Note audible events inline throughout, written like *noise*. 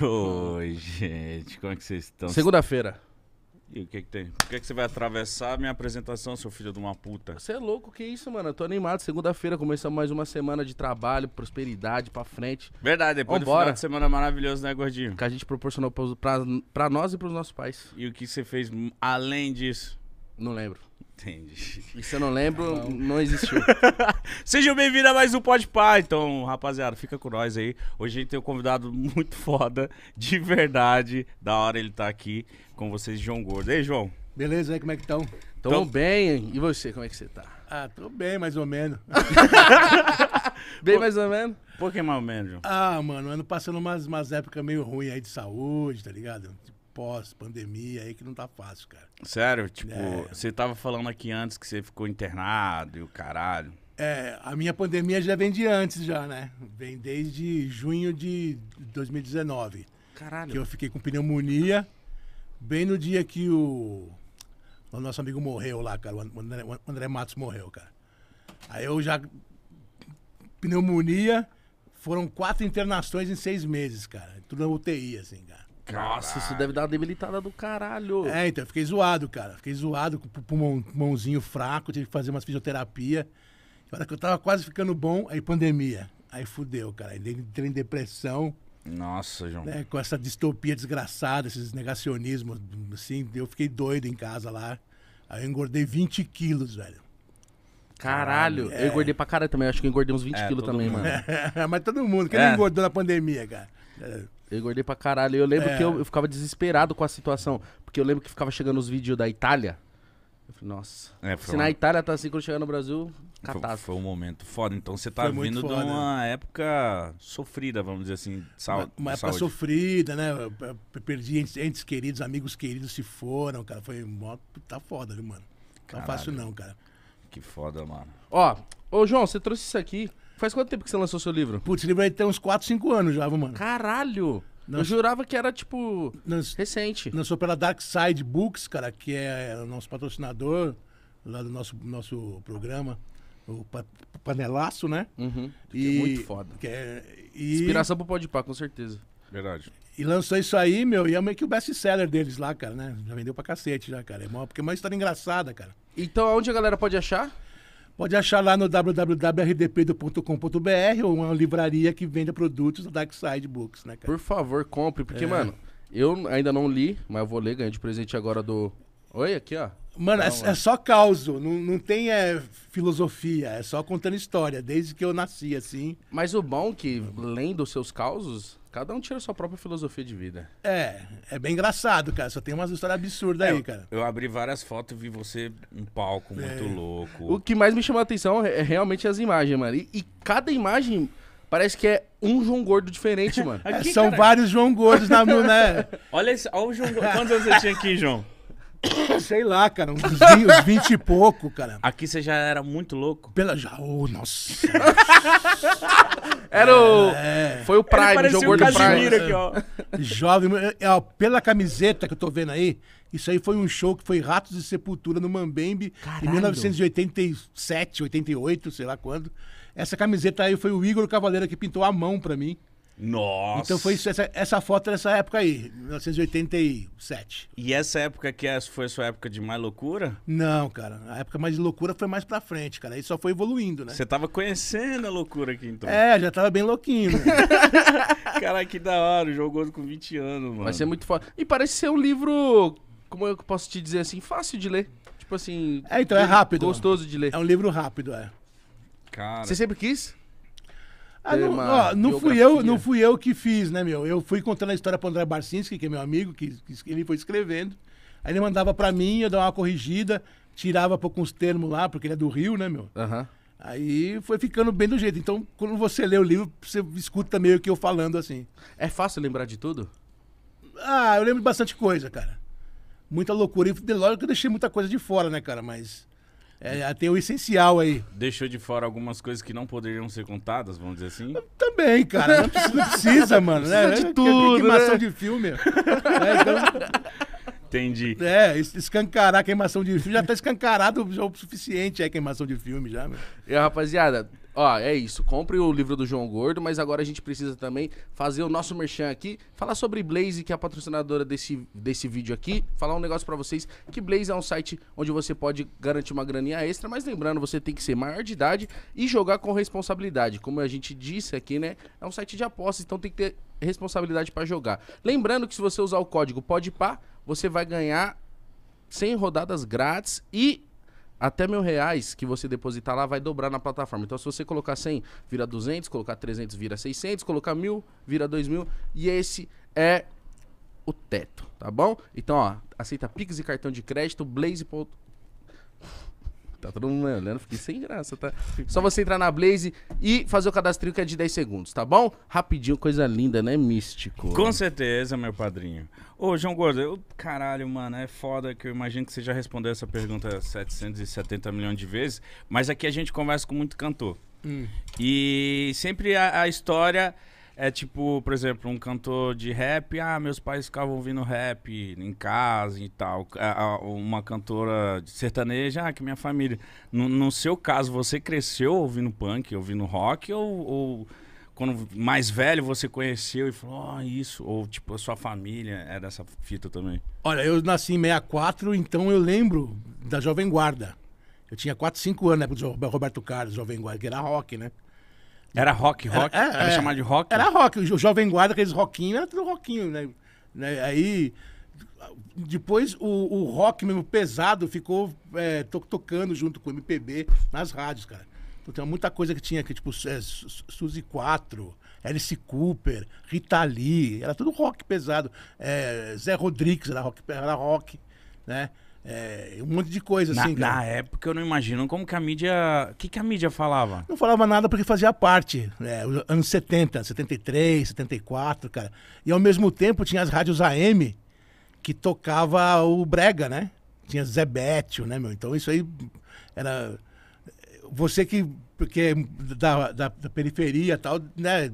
Oi, gente, como é que vocês estão? Segunda-feira. E o que é que tem? Por que é que você vai atravessar a minha apresentação, seu filho de uma puta? Você é louco, que isso, mano? Eu tô animado. Segunda-feira começamos mais uma semana de trabalho, prosperidade, pra frente. Verdade, depois Vambora. do final de semana maravilhoso, né, gordinho? Que a gente proporcionou pra, pra nós e pros nossos pais. E o que você fez além disso? Não lembro. Entendi. E se eu não lembro, não, tá não existiu. *laughs* Sejam bem-vindos a mais um Pode Pá. Então, rapaziada, fica com nós aí. Hoje a gente tem um convidado *laughs* muito foda, de verdade. Da hora ele tá aqui com vocês, João Gordo. Ei, João. Beleza, aí, como é que estão? Tô Tão bem, e você, como é que você tá? Ah, tô bem, mais ou menos. *laughs* bem, Pô, mais ou menos? Por que mais ou menos, João? Ah, mano, ano passando umas, umas épocas meio ruins aí de saúde, tá ligado? Tipo, pós-pandemia aí que não tá fácil, cara. Sério? Tipo, é... você tava falando aqui antes que você ficou internado e o caralho. É, a minha pandemia já vem de antes, já, né? Vem desde junho de 2019. Caralho. Que eu fiquei com pneumonia, bem no dia que o, o nosso amigo morreu lá, cara. O André, o André Matos morreu, cara. Aí eu já. Pneumonia, foram quatro internações em seis meses, cara. Tudo na UTI, assim, cara. Caralho. Nossa, isso deve dar uma debilitada do caralho. É, então, eu fiquei zoado, cara. Fiquei zoado com o pulmão, pulmãozinho fraco, tive que fazer umas fisioterapia. Na hora que eu tava quase ficando bom, aí pandemia. Aí fudeu, cara. Aí entrei em depressão. Nossa, João. Né, com essa distopia desgraçada, esses negacionismos, assim, eu fiquei doido em casa lá. Aí eu engordei 20 quilos, velho. Caralho, é. eu engordei pra caralho também. Acho que eu engordei uns 20 é, quilos também, mundo. mano. *laughs* mas todo mundo, quem é. engordou na pandemia, cara? É. Eu engordei pra caralho. Eu lembro é. que eu, eu, ficava desesperado com a situação. Porque eu lembro que ficava chegando os vídeos da Itália. Eu falei, nossa. É, Se uma... na Itália tá assim, quando chegar no Brasil, catástrofe. Foi, foi um momento foda. Então você tá foi vindo de uma época sofrida, vamos dizer assim, sal... Uma, uma época saúde. sofrida, né? Eu perdi entes queridos, amigos queridos se foram, cara. Foi mó... Tá foda, viu, mano? Não é fácil não, cara. Que foda, mano. Ó, ô João, você trouxe isso aqui. Faz quanto tempo que você lançou seu livro? Putz, esse livro aí tem uns 4, 5 anos já, mano. Caralho! Eu jurava que era, tipo, recente. Lançou pela Dark Side Books, cara, que é o nosso patrocinador lá do nosso, nosso programa. O pa panelaço, né? Uhum. E... é muito foda. Que é... E... Inspiração pro com certeza. Verdade. E lançou isso aí, meu, e é meio que o best-seller deles lá, cara, né? Já vendeu pra cacete já, cara. É mó, porque é uma história engraçada, cara. Então, aonde a galera pode achar? Pode achar lá no www.rdpedo.com.br ou uma livraria que venda produtos do Dark Side Books, né, cara? Por favor, compre, porque, é. mano, eu ainda não li, mas vou ler, ganhei de presente agora do. Oi, aqui, ó. Mano, não, é, é, só caos, não, não tem é, filosofia, é só contando história, desde que eu nasci, assim. Mas o bom é que, lendo seus causos, cada um tira sua própria filosofia de vida. É, é bem engraçado, cara. Só tem umas histórias absurdas é, aí, cara. Eu abri várias fotos e vi você um palco, é. muito é. louco. O que mais me chamou a atenção é, é realmente as imagens, mano. E, e cada imagem parece que é um João Gordo diferente, mano. *laughs* Aqui, é, São cara... vários João Gordos na mão, né? *laughs* olha, esse, olha o João Gordo. Quantos anos você tinha aqui, João? Sei lá, cara, uns 20, 20 e pouco, cara. Aqui você já era muito louco. Pela já. Oh, nossa. Era o. É. Foi o Prime, jogou do Prime. Aqui, ó. Jovem. É, ó, pela camiseta que eu tô vendo aí, isso aí foi um show que foi Ratos de Sepultura no Mambembe Caralho. em 1987, 88, sei lá quando. Essa camiseta aí foi o Igor Cavaleiro que pintou a mão pra mim. Nossa! Então foi isso, essa, essa foto é dessa época aí, 1987. E essa época que é, foi a sua época de mais loucura? Não, cara. A época mais de loucura foi mais pra frente, cara. Aí só foi evoluindo, né? Você tava conhecendo a loucura aqui, então. É, já tava bem louquinho. Né? *laughs* cara, que da hora. Jogou com 20 anos, mano. Vai ser muito foda. E parece ser um livro, como eu posso te dizer assim, fácil de ler. Tipo assim... É, então, é rápido. Gostoso de ler. É um livro rápido, é. Cara... Você sempre quis? Ah, não, ó, não fui eu, não fui eu que fiz, né, meu? Eu fui contando a história para André Barcinski, que é meu amigo, que, que ele foi escrevendo. Aí ele mandava para mim, eu dava uma corrigida, tirava pouco uns termos lá, porque ele é do Rio, né, meu? Uhum. Aí foi ficando bem do jeito. Então, quando você lê o livro, você escuta meio que eu falando assim. É fácil lembrar de tudo? Ah, eu lembro de bastante coisa, cara. Muita loucura. E lógico que eu deixei muita coisa de fora, né, cara? Mas é, tem o essencial aí. Deixou de fora algumas coisas que não poderiam ser contadas, vamos dizer assim? Também, cara. Não precisa, não precisa mano. Né? precisa né? de é é tudo. Que, queimação né? de filme. é, *laughs* então... Entendi. É, escancarar queimação de filme. Já tá escancarado já o suficiente, é queimação de filme já. Meu. E, rapaziada, ó, é isso. Compre o livro do João Gordo, mas agora a gente precisa também fazer o nosso merchan aqui, falar sobre Blaze, que é a patrocinadora desse, desse vídeo aqui, falar um negócio para vocês, que Blaze é um site onde você pode garantir uma graninha extra, mas lembrando, você tem que ser maior de idade e jogar com responsabilidade. Como a gente disse aqui, né? É um site de apostas, então tem que ter responsabilidade para jogar. Lembrando que se você usar o código PODPA, você vai ganhar 100 rodadas grátis e até mil reais que você depositar lá vai dobrar na plataforma. Então, se você colocar 100, vira 200, colocar 300, vira 600, colocar mil, vira 2 mil. E esse é o teto, tá bom? Então, ó, aceita Pix e cartão de crédito, blaze. Tá todo mundo olhando, fiquei sem graça, tá? Só você entrar na Blaze e fazer o cadastrinho que é de 10 segundos, tá bom? Rapidinho, coisa linda, né? Místico. Com certeza, meu padrinho. Ô, João Gordo, eu, caralho, mano, é foda que eu imagino que você já respondeu essa pergunta 770 milhões de vezes, mas aqui a gente conversa com muito cantor. Hum. E sempre a, a história é tipo, por exemplo, um cantor de rap, ah, meus pais ficavam ouvindo rap em casa e tal. É, uma cantora sertaneja, ah, que minha família. No, no, seu caso, você cresceu ouvindo punk, ouvindo rock, ou, ou quando mais velho você conheceu e falou, oh, isso, ou tipo, a sua família é dessa fita também? Olha, eu nasci em 64, então eu lembro da Jovem Guarda. Eu tinha 4, 5 anos, né, pro Roberto Carlos, Jovem Guarda, que era rock, né? Era rock, rock? É, era, era, é. era chamado de rock? Era rock. O Jovem Guarda, aqueles rockinhos, era tudo roquinho, né? né? Aí, depois o, o rock mesmo pesado ficou é, to tocando junto com o MPB nas rádios, cara. Então tinha muita coisa que tinha, que tipo, é, Suzy 4, Alice Cooper, Rita Lee, era tudo rock pesado. É, Zé Rodrigues era rock, era rock, né? É, um monte de coisa, na, assim. Cara. Na época eu não imagino como que a mídia. O que, que a mídia falava? Não falava nada porque fazia parte. Né? Anos 70, 73, 74, cara. E ao mesmo tempo tinha as rádios AM que tocava o Brega, né? Tinha Zé Bétio, né, meu? Então isso aí era. Você que. Porque da, da, da periferia e tal, né?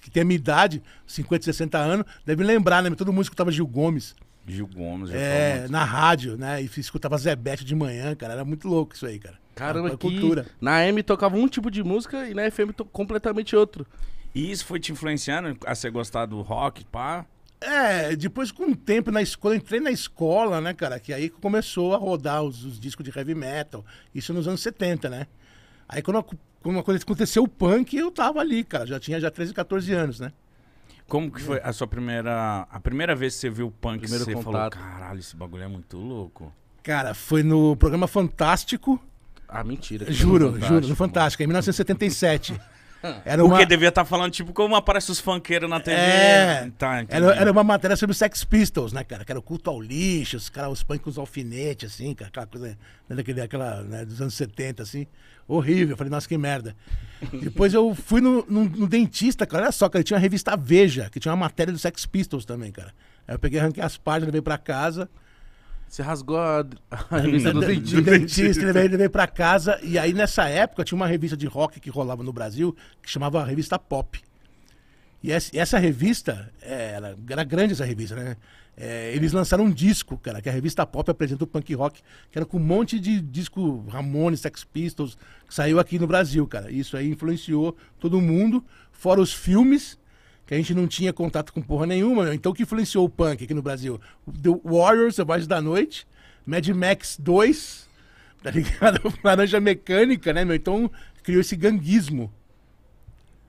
Que tem a minha idade, 50, 60 anos, deve lembrar, né? Todo mundo escutava Gil Gomes. Gil Gomes. É, na rádio, né? E escutava Zé Beto de manhã, cara. Era muito louco isso aí, cara. Caramba, que cultura. Na M tocava um tipo de música e na FM completamente outro. E isso foi te influenciando a você gostar do rock, pá? É, depois com o tempo na escola, entrei na escola, né, cara, que aí começou a rodar os, os discos de heavy metal, isso nos anos 70, né? Aí quando, quando aconteceu o punk, eu tava ali, cara, já tinha já 13, 14 anos, né? Como que hum. foi a sua primeira. A primeira vez que você viu o punk Primeiro você contato. falou, caralho, esse bagulho é muito louco. Cara, foi no programa Fantástico. Ah, mentira. Juro, juro, no Fantástico, em 1977. *laughs* Era uma... Porque devia estar tá falando, tipo, como aparece os funkeiros na TV. É, tá, era, era, uma matéria sobre Sex Pistols, né, cara? Que era o culto ao lixo, os cara os punk com os alfinetes, assim, cara, aquela coisa, né, daquele, aquela, né, dos anos 70, assim. Horrível. Eu falei, nossa, que merda. Depois eu fui no, no, no, dentista, cara. Olha só, cara, ele tinha uma revista Veja, que tinha uma matéria do Sex Pistols também, cara. Aí eu peguei, arranquei as páginas, levei pra casa. Você rasgou a, *laughs* a revista do, do dentista. Do dentista, levei, levei pra casa. E aí, nessa época, tinha uma revista de rock que rolava no Brasil, que chamava Revista Pop. E essa revista, é, ela, era grande essa revista, né? É, eles lançaram um disco, cara, que é a revista Pop apresenta o punk rock, que era com um monte de disco Ramones, Sex Pistols, que saiu aqui no Brasil, cara. Isso aí influenciou todo mundo, fora os filmes, que a gente não tinha contato com porra nenhuma, então o que influenciou o punk aqui no Brasil? The Warriors, Selvagem da Noite, Mad Max 2, tá ligado? *laughs* Laranja Mecânica, né, meu? Então criou esse ganguismo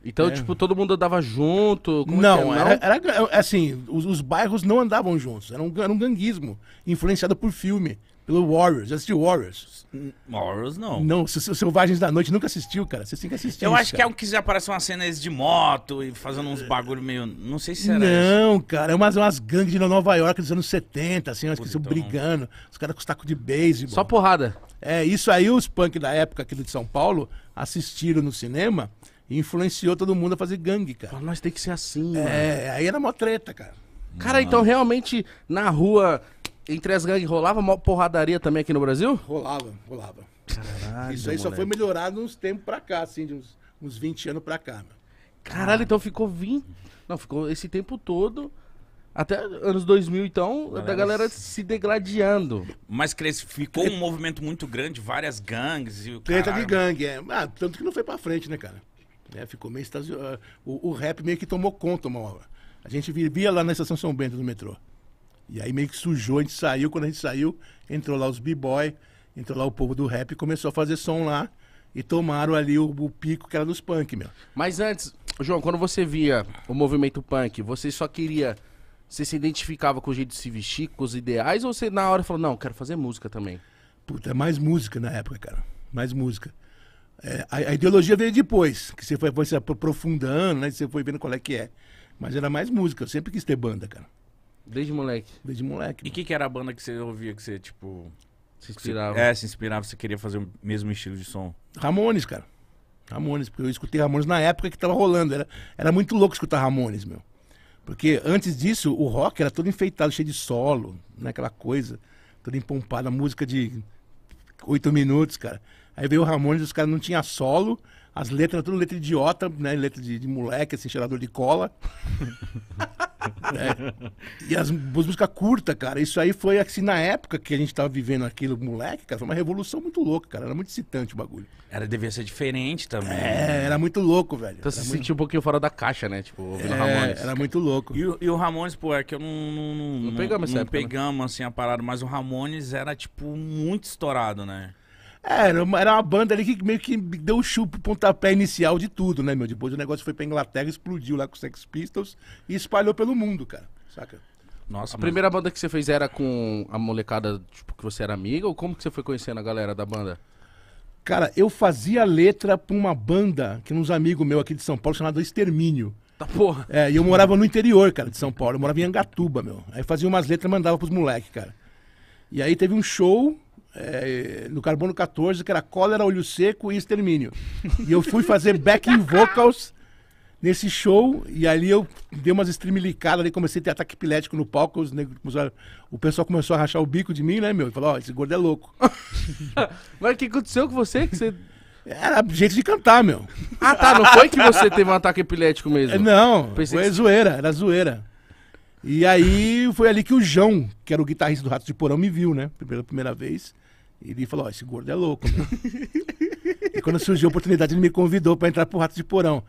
então, é. tipo, todo mundo andava junto? É não, é era, era, é, é, assim, os, os, bairros não andavam juntos. Era um, era um ganguismo, influenciado por filme, pelo Warriors. Já assistiu Warriors? Warriors, não. Não, Selvagens da Noite nunca assistiu, cara. Você tem que assistir. Eu acho cara. que é um que aparece uma cena de moto e fazendo uns bagulho meio. Não sei se era. Não, isso. cara. É umas, umas gangues de Nova York dos anos 70, assim, acho que brigando. Os caras com os tacos de beisebol. Só porrada. É, isso aí os punk da época aqui de São Paulo assistiram no cinema. E influenciou todo mundo a fazer gangue, cara. nós tem que ser assim, é, mano. É, aí era mó treta, cara. Cara, então realmente na rua, entre as gangues, rolava mó porradaria também aqui no Brasil? Rolava, rolava. Caralho, Isso aí só foi melhorado uns tempos pra cá, assim, de uns, uns 20 anos pra cá, meu. Caralho, então ficou 20. Não, ficou esse tempo todo. Até anos 2000, então, da galera se degladiando. Mas cres- ficou um movimento muito grande, várias gangues e o Treta de gangue, é. Ah, tanto que não foi pra frente, né, cara? Né? Ficou meio estacionado. Ah, o, o, rap meio que tomou conta uma hora. A gente vivia lá na estação São Bento do metrô. E aí meio que sujou, a gente saiu. Quando a gente saiu, entrou lá os b-boy, entrou lá o povo do rap, e começou a fazer som lá e tomaram ali o, o pico que era dos punk, meu. Mas antes, João, quando você via o movimento punk, você só queria. Você se identificava com o jeito de se vestir, com os ideais, ou você na hora falou, não, quero fazer música também? Puta, é mais música na época, cara. Mais música. É, a, a, ideologia veio depois, que você foi, foi se aprofundando, né? Você foi vendo qual é que é. Mas era mais música, eu sempre quis ter banda, cara. Desde moleque? Desde moleque. E o que, que era a banda que você ouvia, que você, tipo... Se inspirava? É, se inspirava, você queria fazer o mesmo estilo de som. Ramones, cara. Ramones, porque eu escutei Ramones na época que tava rolando. Era, era muito louco escutar Ramones, meu. Porque antes disso, o rock era todo enfeitado, cheio de solo, né? Aquela coisa, toda empompada, música de oito minutos, cara. Aí veio o Ramones, os caras não tinha solo, as letras, tudo letra idiota, né? Letra de, de moleque, assim, cheirador de cola. né? E as, as músicas curtas, cara. Isso aí foi assim, na época que a gente tava vivendo aquilo, moleque, cara, foi uma revolução muito louca, cara. Era muito excitante o bagulho. Era, devia ser diferente também. É, né? era muito louco, velho. Então você se sentiu um pouquinho fora da caixa, né? Tipo, ouvindo é, Ramones. Era muito louco. E, o, e o Ramones, pô, é que eu não. Não, não, não pegamos, não, não época, né? pegamos né? assim, a parada, mas o Ramones era, tipo, muito estourado, né? É, era uma banda ali que meio que deu o chupo, o pontapé inicial de tudo, né, meu? Depois o negócio foi pra Inglaterra, explodiu lá com os Sex Pistols e espalhou pelo mundo, cara. Saca? Nossa, a mas... primeira banda que você fez era com a molecada, tipo, que você era amiga? Ou como que você foi conhecendo a galera da banda? Cara, eu fazia letra pra uma banda, que uns amigos meus aqui de São Paulo, chamado Extermínio. Tá porra. É, e eu morava no interior, cara, de São Paulo. Eu morava em Angatuba, meu. Aí fazia umas letras e mandava pros moleques, cara. E aí teve um show é, no Carbono 14, que era cólera, olho seco e extermínio. E eu fui fazer backing vocals nesse show, e ali eu dei umas estremilicadas, ali comecei a ter ataque epilético no palco, os negros o pessoal começou a rachar o bico de mim, né, meu? e Falou, ó, oh, esse gordo é louco. *laughs* Mas o que aconteceu com você? Que você... Era jeito de cantar, meu. Ah, tá, não foi que você teve um ataque epilético mesmo? É, não, Pensei foi que... zoeira, era zoeira. E aí foi ali que o João, que era o guitarrista do Rato de Porão, me viu, né, pela primeira vez. Ele falou: esse gordo é louco, *laughs* e quando surgiu a oportunidade, ele me convidou para entrar pro rato de Porão.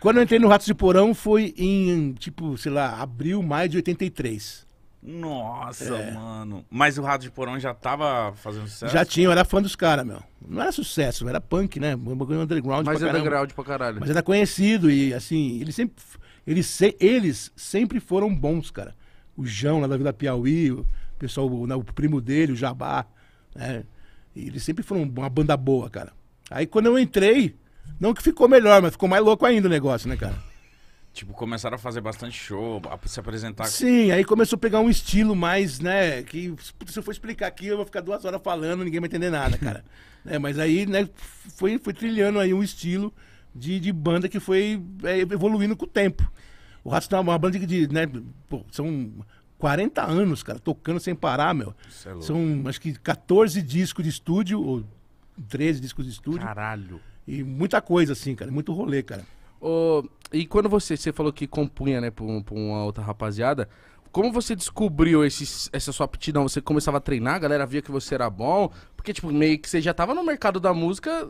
Quando eu entrei no rato de Porão, foi em, tipo, sei lá, abril, maio de 83. Nossa, é. mano. Mas o Rato de Porão já tava fazendo sucesso? Já tinha, eu era fã dos caras, meu. Não era sucesso, era punk, né? Bagulho underground Mas pra underground pra caralho. Mas era conhecido e, assim, eles sempre, eles, se, eles sempre foram bons, cara. O João lá da Vila Piauí, o pessoal, o, né, o primo dele, o Jabá. Né? E eles sempre foram uma banda boa, cara. Aí quando eu entrei, não que ficou melhor, mas ficou mais louco ainda o negócio, né, cara? Tipo, começaram a fazer bastante show, a se apresentar. Sim, aí começou a pegar um estilo mais, né? Que se eu for explicar aqui, eu vou ficar duas horas falando, ninguém vai entender nada, cara. *laughs* é, mas aí, né, foi, foi trilhando aí um estilo de, de banda que foi é, evoluindo com o tempo. O rato é uma banda de, né, pô, são 40 anos, cara, tocando sem parar, meu. É São, acho que 14 discos de estúdio, ou 13 discos de estúdio. Caralho. E muita coisa, assim, cara. Muito rolê, cara. Oh, e quando você, você falou que compunha, né, pra, pra uma outra rapaziada, como você descobriu esse, essa sua aptidão? Você começava a treinar, a galera via que você era bom? Porque, tipo, meio que você já tava no mercado da música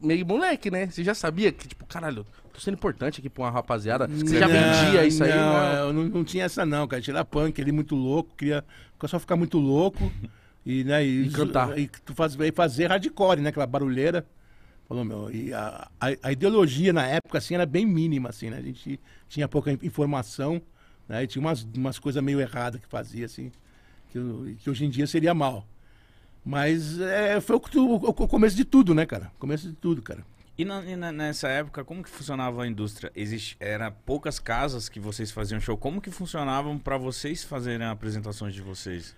meio moleque, né? Você já sabia que, tipo, caralho, tô sendo importante aqui pra uma rapaziada. Você já vendia isso aí? Não, eu não, não, tinha essa não, cara. Tirar punk, ele muito louco, queria só ficar muito louco. *laughs* E, né, e, e cantar. E, tu faz, e fazer hardcore, né? Aquela barulheira. Falou, meu, e a, a, a, ideologia na época, assim, era bem mínima, assim, né? A gente tinha pouca informação, né? E tinha umas, umas coisas meio erradas que fazia, assim, que, que hoje em dia seria mal. Mas é, foi o, o, o, começo de tudo, né, cara? Começo de tudo, cara. E, na, na, nessa época, como que funcionava a indústria? Existe, era poucas casas que vocês faziam show. Como que funcionavam para vocês fazerem apresentações de vocês?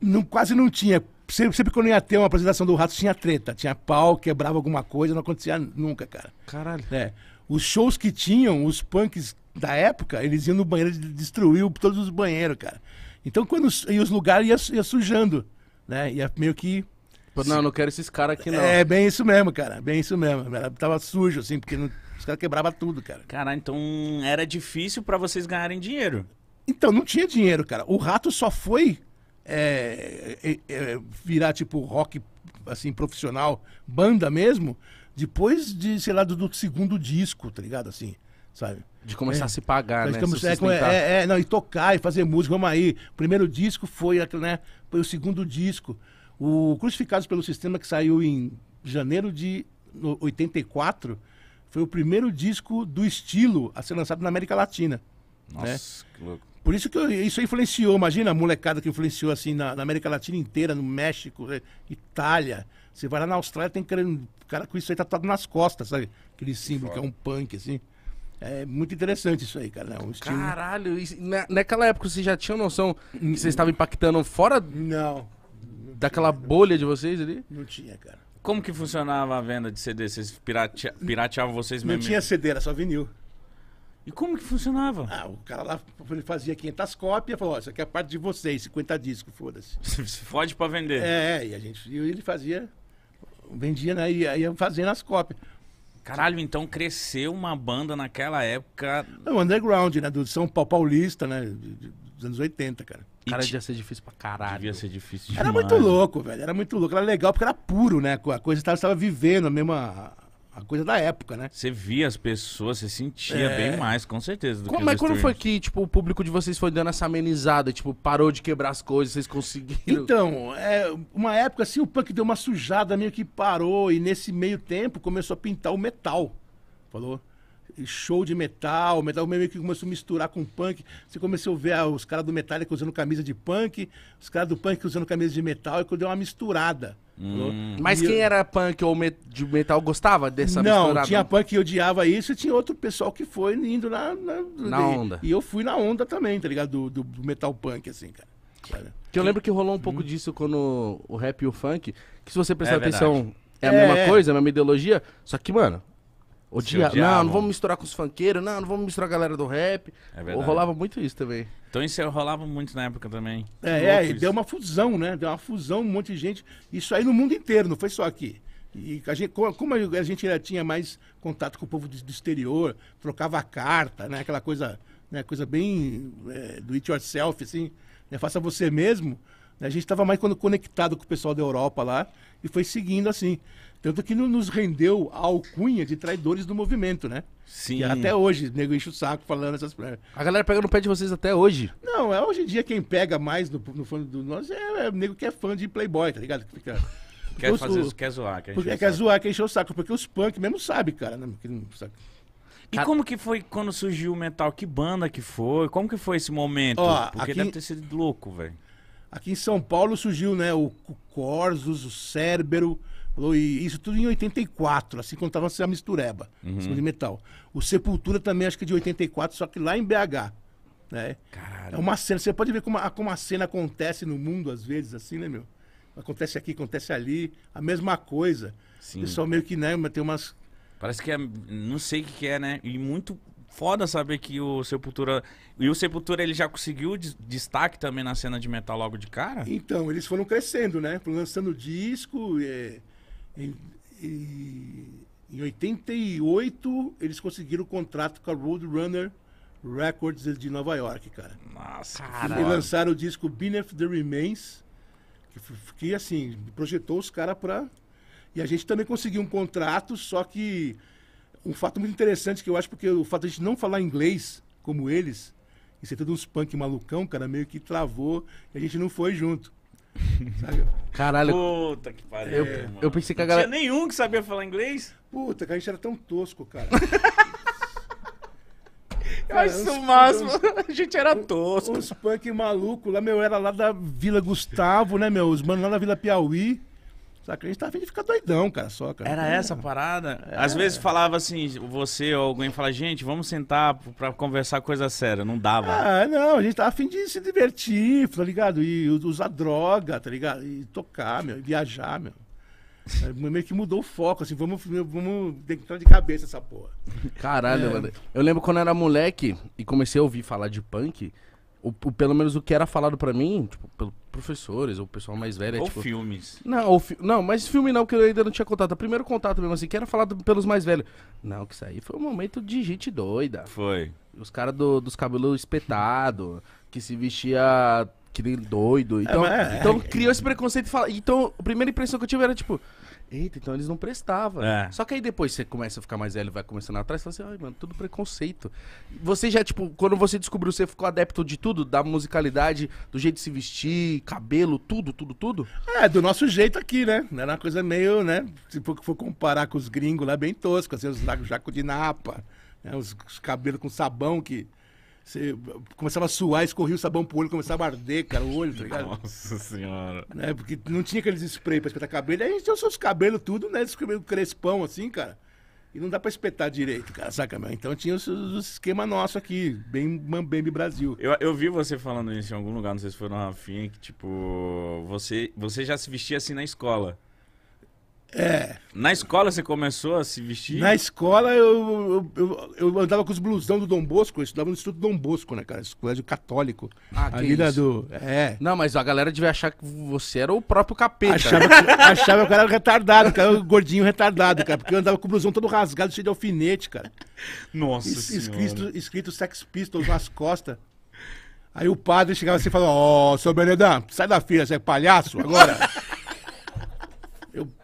Não, quase não tinha. Sempre, sempre quando ia ter uma apresentação do Rato, tinha treta. Tinha pau, quebrava alguma coisa, não acontecia nunca, cara. Caralho. É. Os shows que tinham, os punks da época, eles iam no banheiro, destruíam todos os banheiros, cara. Então, quando ia os lugares, ia, ia sujando, né? Ia meio que Pô, tipo, não, não quero esses caras aqui, não. É, bem isso mesmo, cara. Bem isso mesmo. Ela tava sujo, assim, porque não... os caras quebravam tudo, cara. Caralho, então era difícil para vocês ganharem dinheiro. Então, não tinha dinheiro, cara. O rato só foi é, é, é, virar, tipo, rock, assim, profissional, banda mesmo, depois de, sei lá, do, do segundo disco, tá ligado? Assim, sabe? De começar a se pagar, é, né? Ficamos, é, se é, é, não, e tocar, e fazer música, vamos aí. O primeiro disco foi, né? Foi o segundo disco. O Crucificados pelo Sistema, que saiu em janeiro de 84, foi o primeiro disco do estilo a ser lançado na América Latina. Né? Nossa, né? que louco. Por isso que eu, isso influenciou, imagina a molecada que influenciou assim na, na América Latina inteira, no México, né? Itália. Você vai lá na Austrália, tem cara com isso aí tatuado nas costas, sabe? Aquele símbolo que, que é um punk, assim. É muito interessante isso aí, cara. Né? Um Caralho, estilo... na, naquela época você já tinha noção que você estava impactando fora? Não daquela bolha de vocês ali? Não tinha, cara. Como que funcionava a venda de CD? Vocês pirate... pirateavam vocês mesmo? Não tinha CD, era só vinil. E como que funcionava? Ah, o cara lá ele fazia 500 cópias, falou: Ó, isso aqui é a parte de vocês, 50 discos, foda-se. *laughs* Fode pra vender. É, é, e a gente. E ele fazia. Vendia, né? E ia fazendo as cópias. Caralho, então cresceu uma banda naquela época. É o underground, né? Do São Paulo Paulista, né? De, de, dos anos 80, cara. Cara, devia ser difícil pra caralho. Devia ser difícil demais. Era muito louco, velho. Era muito louco. Era legal porque era puro, né? A coisa estava vivendo a mesma a coisa da época, né? Você via as pessoas, você sentia é... bem mais, com certeza. Como, mas quando foi que, tipo, o público de vocês foi dando essa amenizada, tipo, parou de quebrar as coisas, vocês conseguiram? Então, é, uma época assim, o punk deu uma sujada, meio que parou, e nesse meio tempo começou a pintar o metal. Falou? show de metal, metal meio que começou a misturar com punk. Você começou a ver ah, os caras do Metallica usando camisa de punk, os caras do punk usando camisa de metal, e deu uma misturada. Hum. Mas e quem eu... era punk ou met... de metal gostava dessa Não, misturada? tinha punk que odiava isso e tinha outro pessoal que foi indo na, na, na onda. E eu fui na onda também, tá ligado? Do, do metal punk, assim, cara. Que eu lembro que rolou um pouco hum. disso quando o rap e o funk, que se você prestar é atenção, é a é, mesma coisa, é a mesma ideologia, só que, mano, Odia... Odiavam. Não, não vamos misturar com os funkeiros, não, não vamos misturar a galera do rap. É verdade. Rolava muito isso também. Então isso rolava muito na época também. É, é e deu uma fusão, né? Deu uma fusão, um monte de gente. Isso aí no mundo inteiro, não foi só aqui. E a gente, como a gente já tinha mais contato com o povo do exterior, trocava carta, né? Aquela coisa, né? coisa bem é, do it yourself, assim, né? faça você mesmo. A gente estava mais conectado com o pessoal da Europa lá e foi seguindo assim. Tanto que não nos rendeu a alcunha de traidores do movimento, né? Sim. E até hoje, o nego enche o saco falando essas coisas. A galera pega no pé de vocês até hoje. Não, é hoje em dia quem pega mais no, no fundo do nós é, é o nego que é fã de Playboy, tá ligado? Que fica. *laughs* Quer, os, fazer, os, quer zoar, quer porque, Quer zoar, quer encher o saco. Porque os punk mesmo sabe, cara. Né? E como que foi quando surgiu o metal? Que banda que foi? Como que foi esse momento? Ó, porque aqui... deve ter sido louco, velho. Aqui em São Paulo surgiu, né, o Corsos, o Cérbero, Falou, e isso tudo em 84, assim, quando tava assim, a mistureba, uhum. de metal. O Sepultura também, acho que é de 84, só que lá em BH. Né? É uma cena, você pode ver como a, como a cena acontece no mundo, às vezes, assim, né, meu? Acontece aqui, acontece ali, a mesma coisa. Sim. O pessoal meio que, né, tem umas... Parece que é, não sei o que, é, né? E muito foda saber que o Sepultura. E o Sepultura ele já conseguiu destaque também na cena de metal logo de cara? Então, eles foram crescendo, né? Lançando disco, E... É, em, em, 88, eles conseguiram o contrato com a Roadrunner Records de Nova York, cara. Nossa, cara. E lançaram o disco Beneath the Remains, que, que assim, projetou os caras pra. E a gente também conseguiu um contrato, só que um fato muito interessante que eu acho, porque o fato de a gente não falar inglês como eles, e ser todos uns punk malucão, cara, meio que travou e a gente não foi junto. Sabe? Caralho. Puta que pariu. Eu, eu pensei que a galera. Não tinha nenhum que sabia falar inglês? Puta, que a gente era tão tosco, cara. Eu *laughs* cara, acho isso máximo. Uns, *laughs* a gente era tosco. Os punk maluco lá, meu, era lá da Vila Gustavo, né, meu? Os mano lá da Vila Piauí a gente tá afim de ficar doidão, cara, só, cara. Era é. essa a parada? É. Às vezes falava assim, você ou alguém fala, gente, vamos sentar pra conversar coisa séria. Não dava. Ah, não, a gente a tá afim de se divertir, tá ligado? E usar droga, tá ligado? E tocar, meu, e viajar, meu. É, meio que mudou o foco, assim, vamos, vamos entrar de cabeça essa porra. Caralho, é. mano. Eu lembro quando eu era moleque e comecei a ouvir falar de punk o, o, pelo menos o que era falado para mim, tipo, pelos professores ou pessoal mais velho. É ou tipo, filmes. Não, ou fi, não, mas filme não, que eu ainda não tinha contato. O primeiro contato mesmo assim, que era falado pelos mais velhos. Não, que isso aí foi um momento de gente doida. Foi. Os caras do, dos cabelos espetado, que se vestia que nem doido. É, então, é, mas... então criou esse preconceito e fala. Então, a primeira impressão que eu tive era tipo. Eita, então eles não prestavam. É. Só que aí depois você começa a ficar mais velho, vai começando atrás, você fala assim, ai, mano, tudo preconceito. Você já, tipo, quando você descobriu, você ficou adepto de tudo? Da musicalidade, do jeito de se vestir, cabelo, tudo, tudo, tudo? É, do nosso jeito aqui, né? Era uma coisa meio, né? Se for, for comparar com os gringos lá, é bem tosco, assim, os jaco de napa, né? os, os cabelos com sabão que você começava a suar, escorria o sabão pro olho, começava a arder, cara, o olho, tá ligado? Nossa senhora. Né? Porque não tinha aqueles spray pra espetar cabelo. Aí tinha os seus cabelos tudo, né? Esse crespão assim, cara. E não dá pra espetar direito, cara, saca, meu? Então tinha os, os esquema nosso aqui, bem Mambembe Brasil. Eu, eu vi você falando isso em algum lugar, não sei se foi no Rafinha, que tipo, você, você já se vestia assim na escola. É. Na escola você começou a se vestir? Na escola eu, eu, eu, andava com os blusão do Dom Bosco, eu estudava no Instituto Dom Bosco, né, cara? Esse colégio católico. Ah, que isso? do. É. Não, mas a galera devia achar que você era o próprio capeta. Achava que, achava que eu era retardado, cara, eu gordinho retardado, cara, porque eu andava com o blusão todo rasgado, cheio de alfinete, cara. Nossa es, escrito, escrito Sex Pistols nas costas. Aí o padre chegava assim e falava: Ó, oh, seu Benedão, sai da fila, você é palhaço agora.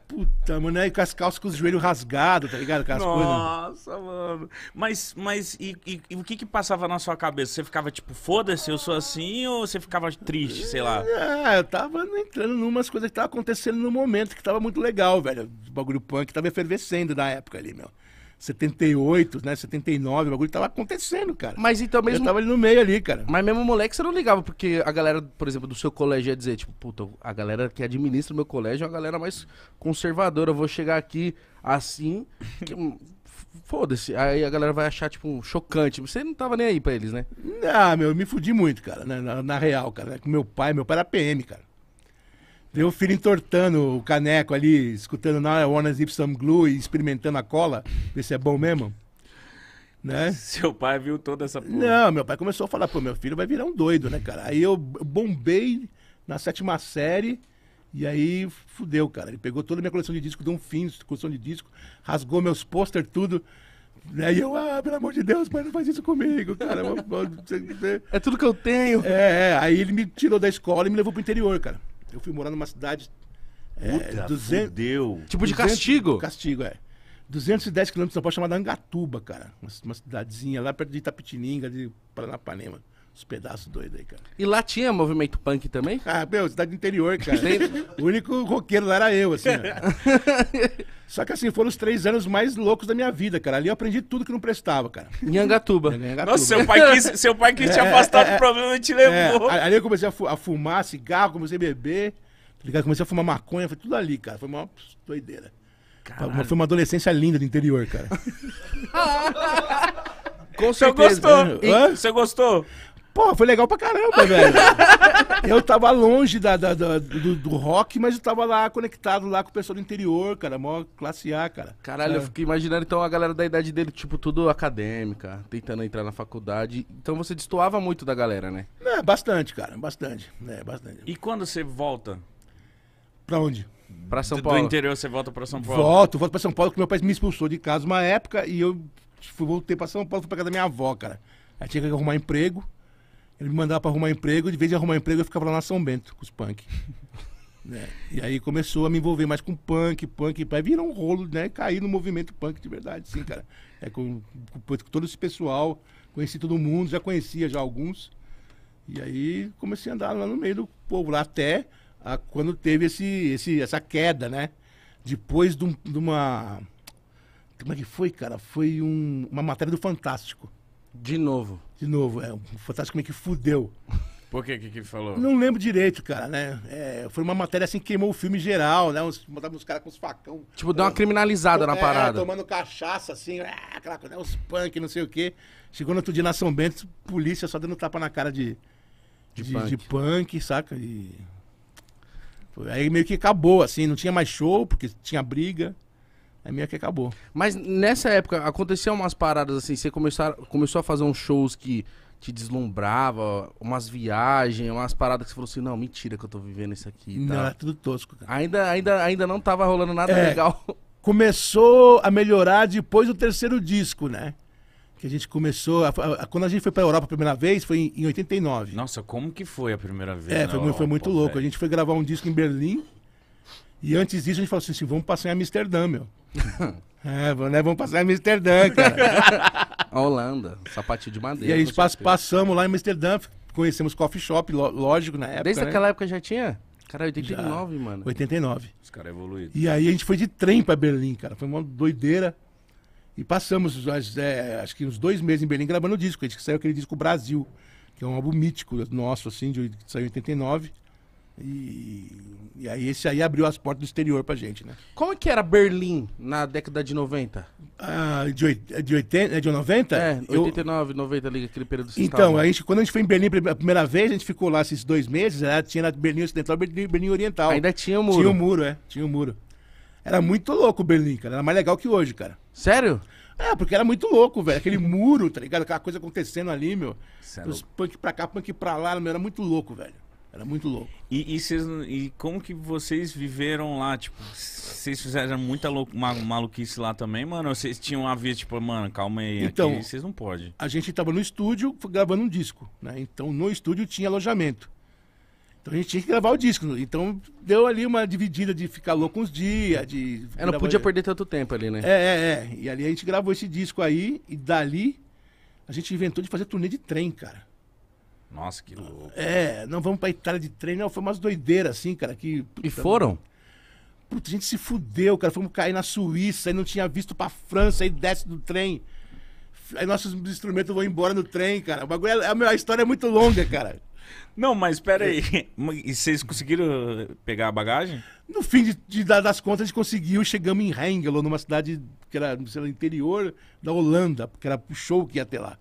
Puta, mano, aí né? com as calças com os joelhos rasgados, tá ligado? Com as Nossa, coisas. mano. Mas, mas e, e, e, o que que passava na sua cabeça? Você ficava tipo, foda-se, eu sou assim? Ou você ficava triste, sei lá? É, eu tava entrando numas coisas que tava acontecendo no momento, que tava muito legal, velho. O bagulho punk tava efervescendo na época ali, meu. 78, né? 79, o bagulho tava acontecendo, cara. Mas então mesmo. Eu tava ali no meio ali, cara. Mas mesmo moleque, você não ligava, porque a galera, por exemplo, do seu colégio ia dizer, tipo, puta, a galera que administra o meu colégio é uma galera mais conservadora. Eu vou chegar aqui assim. Que... Hum, foda-se. Aí a galera vai achar, tipo, chocante. Você não tava nem aí pra eles, né? Ah, meu, eu me fudi muito, cara, na, né, na, na real, cara. Né, com meu pai, meu pai era PM, cara. Meu filho entortando o caneco ali, escutando na I Wanna Zip Some Glue e experimentando a cola, ver se é bom mesmo. Né? Seu pai viu toda essa porra. Não, meu pai começou a falar, pô, meu filho vai virar um doido, né, cara? Aí eu bombei na sétima série e aí fudeu, cara. Ele pegou toda a minha coleção de disco, deu um fim de coleção de disco, rasgou meus pôster, tudo. Aí né? eu, ah, pelo amor de Deus, pai, não faz isso comigo, cara. é tudo que eu tenho. É, é, aí ele me tirou da escola e me levou pro interior, cara. Eu fui morar numa cidade. É, Puta, é, 200, fudeu. Tipo de castigo? Castigo, é. 210 quilômetros de São Paulo, chamada Angatuba, cara. Uma, uma cidadezinha lá perto de Itapetininga, de Paranapanema. Os pedaços doidos aí, cara. E lá tinha movimento punk também? Ah, meu, cidade do interior, cara. o único roqueiro lá era eu, assim. Né? *laughs* Só que assim, foram os três anos mais loucos da minha vida, cara. Ali eu aprendi tudo que não prestava, cara. Em Angatuba. Nossa, seu pai quis, seu pai quis é, te afastar é, do é. problema e te é, levou. É, ali eu comecei a, fumar cigarro, comecei a beber. Tá ligado? Comecei a fumar maconha, foi tudo ali, cara. Foi uma doideira. Caralho. Foi uma adolescência linda do interior, cara. *laughs* Com certeza. Você gostou? Você gostou? Pô, foi legal pra caramba, *laughs* velho. eu tava longe da, da, da do, do, rock, mas eu tava lá conectado lá com o pessoal do interior, cara. Mó classe A, cara. Caralho, é. eu fiquei imaginando então a galera da idade dele, tipo, tudo acadêmica, tentando entrar na faculdade. Então você destoava muito da galera, né? É, bastante, cara. Bastante. É, bastante. E quando você volta? Pra onde? Pra São do, Paulo. Do interior você volta pra São Paulo? Volto, volto pra São Paulo, porque meu pai me expulsou de casa uma época e eu fui, voltei pra São Paulo, fui pra casa da minha avó, cara. Aí tinha que arrumar emprego. Ele me mandava para arrumar emprego, de vez em arrumar emprego eu ficava lá na São Bento com os punk. *laughs* Né? E aí começou a me envolver mais com punk, punk, vai virar um rolo, né? Cair no movimento punk de verdade, sim, cara. É com, com, com todo esse pessoal, conheci todo mundo, já conhecia já alguns. E aí comecei a andar lá no meio do povo, lá até a, quando teve esse, esse, essa queda, né? Depois de, um, de uma. Como é que foi, cara? Foi um, uma matéria do Fantástico. De novo. De novo. É, o Fantástico meio é que fudeu. Por quê? O que, que ele falou? Não lembro direito, cara, né? É, foi uma matéria assim que queimou o filme geral, né? Os os caras com os facão. Tipo, deu uma criminalizada é, na parada. tomando cachaça, assim, é, aquela coisa, né? os punk, não sei o quê. Chegou no outro dia na São Bento, polícia só dando tapa na cara de, de, de, punk. de punk. saca? E... Aí meio que acabou, assim, não tinha mais show, porque tinha briga a é minha que acabou. Mas nessa época, aconteciam umas paradas assim, você começar, começou a fazer uns shows que te deslumbrava, umas viagens, umas paradas que você falou assim, não, mentira que eu tô vivendo isso aqui. Tá? Não, é tudo tosco. Cara. Ainda, ainda, ainda não tava rolando nada é, legal. Começou a melhorar depois do terceiro disco, né? Que a gente começou. A, a, a, quando a gente foi pra Europa a primeira vez, foi em, em 89. Nossa, como que foi a primeira vez? É, foi, Europa, foi muito louco. A gente foi gravar um disco em Berlim. E é. antes disso a gente falou assim, vamos passar em Amsterdã, meu. *laughs* é, né, vamos passar em Amsterdã, cara. *laughs* a Holanda, sapatinho de madeira. E aí pass certeza. passamos lá em Amsterdã, conhecemos coffee shop, lógico, na época. Desde né? aquela época já tinha? Cara, 89, já. mano. 89. Os caras evoluíram. E aí a gente foi de trem pra Berlim, cara. Foi uma doideira. E passamos, é, acho que uns dois meses em Berlim gravando o disco. A gente saiu aquele disco Brasil, que é um álbum mítico nosso, assim, de, que saiu em 89. E, e aí esse aí abriu as portas do exterior pra gente, né? Como é que era Berlim na década de 90? Ah, de, oit- é de, 80, é de 90? É, Eu- 89, 90 ali, aquele período que Então, a gente, quando a gente foi em Berlim pela primeira vez, a gente ficou lá esses dois meses, era, tinha na Berlim Ocidental e Berlim, Oriental. Ainda tinha o muro. Tinha o muro, é. Tinha o muro. Era muito louco o Berlim, cara. Era mais legal que hoje, cara. Sério? É, porque era muito louco, velho. Aquele muro, tá ligado? Aquela coisa acontecendo ali, meu. É Os punk pra cá, punk pra lá, meu. Era muito louco, velho. Era muito louco. E, e, cês, e como que vocês viveram lá? Tipo, vocês fizeram muita louco, ma, maluquice lá também, mano? Ou vocês tinham a via, tipo, mano, calma aí, então, vocês não podem. A gente tava no estúdio gravando um disco, né? Então no estúdio tinha alojamento. Então a gente tinha que gravar o disco. Então deu ali uma dividida de ficar louco uns dias, de. É, não podia perder tanto tempo ali, né? É, é, é. E ali a gente gravou esse disco aí, e dali a gente inventou de fazer turnê de trem, cara. Nossa, que louco. É, não vamos pra Itália de trem, não. Foi umas doideiras assim, cara. Que, puta, e foram? Puta, a gente se fudeu, cara. Fomos cair na Suíça e não tinha visto pra França, aí desce do trem. Aí nossos instrumentos vão embora no trem, cara. O bagulho é, é a, a história é muito longa, cara. Não, mas espera aí. *laughs* E vocês conseguiram pegar a bagagem? No fim de, de, das contas, a gente conseguiu. Chegamos em Hengelo, numa cidade que era sei lá, interior da Holanda, porque era o show que ia ter lá.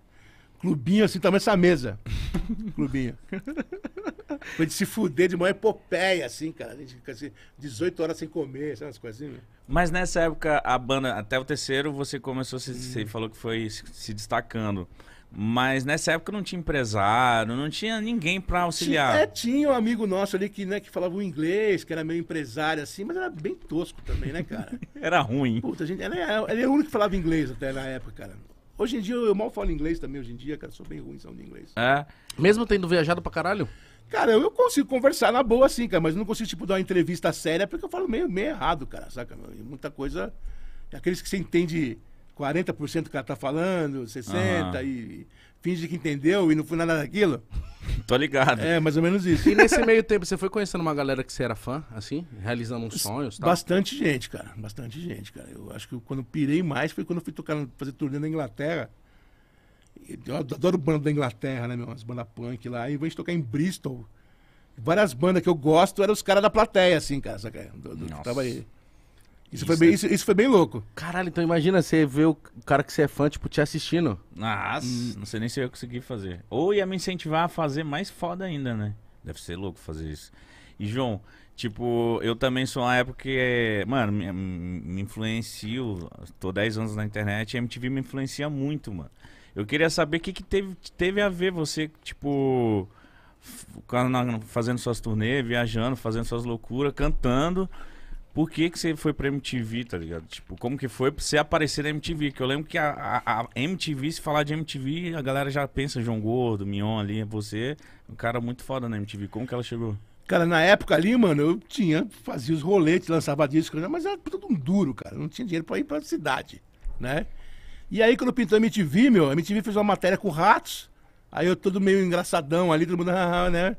Clubinho assim, também essa mesa. *laughs* Clubinho. Foi de se fuder de uma epopeia, assim, cara. A gente fica assim, 18 horas sem comer, sabe, as coisinhas. Né? Mas nessa época, a banda, até o terceiro, você começou, você, você uhum. falou que foi se destacando. Mas nessa época não tinha empresário, não tinha ninguém para auxiliar. Tinha, é, tinha um amigo nosso ali que, né, que falava o inglês, que era meio empresário assim, mas era bem tosco também, né, cara? *laughs* era ruim. Puta, gente, ele, ele é o é único que falava inglês até na época, cara. Hoje em dia eu mal falo inglês também, hoje em dia, cara. Sou bem ruim de inglês. É. Mesmo tendo viajado pra caralho? Cara, eu consigo conversar na boa, assim, cara, mas não consigo, tipo, dar uma entrevista séria, porque eu falo meio, meio errado, cara, saca? E muita coisa. É aqueles que você entende 40% do que cara tá falando, 60%, uhum. e, finge que entendeu e não foi nada daquilo. Tô ligado. É, mais ou menos isso. E nesse meio tempo, você foi conhecendo uma galera que você era fã, assim? Realizando uns sonhos tal? Bastante gente, cara. Bastante gente, cara. Eu acho que quando pirei mais foi quando eu fui tocar, fazer turnê na Inglaterra. Eu adoro banda da Inglaterra, né, meu? As bandas punk lá. E vou tocar em Bristol. Várias bandas que eu gosto eram os caras da plateia, assim, cara. Saca? Do, do, tava aí. Isso, isso, foi bem, isso, isso, foi bem louco. Caralho, então imagina você ver o cara que você é fã, tipo, te assistindo. Ah, hum. não sei nem se eu ia conseguir fazer. Ou ia me incentivar a fazer mais foda ainda, né? Deve ser louco fazer isso. E, João, tipo, eu também sou uma época que, mano, me, me influencio. Tô 10 anos na internet e a MTV me influencia muito, mano. Eu queria saber o que, que teve, teve a ver você, tipo, fazendo suas turnês, viajando, fazendo suas loucuras, cantando por que, que você foi pra MTV, tá ligado? Tipo, como que foi pra você aparecer na MTV? Que eu lembro que a, a, a MTV, se falar de MTV, a galera já pensa João Gordo, Mion ali, você, um cara muito foda na MTV. Como que ela chegou? Cara, na época ali, mano, eu tinha, fazia os roletes, lançava disco, né? mas era tudo um duro, cara. Não tinha dinheiro pra ir pra cidade, né? E aí, quando pintou a MTV, meu, a MTV fez uma matéria com ratos. Aí eu todo meio engraçadão ali, todo mundo, *laughs* né?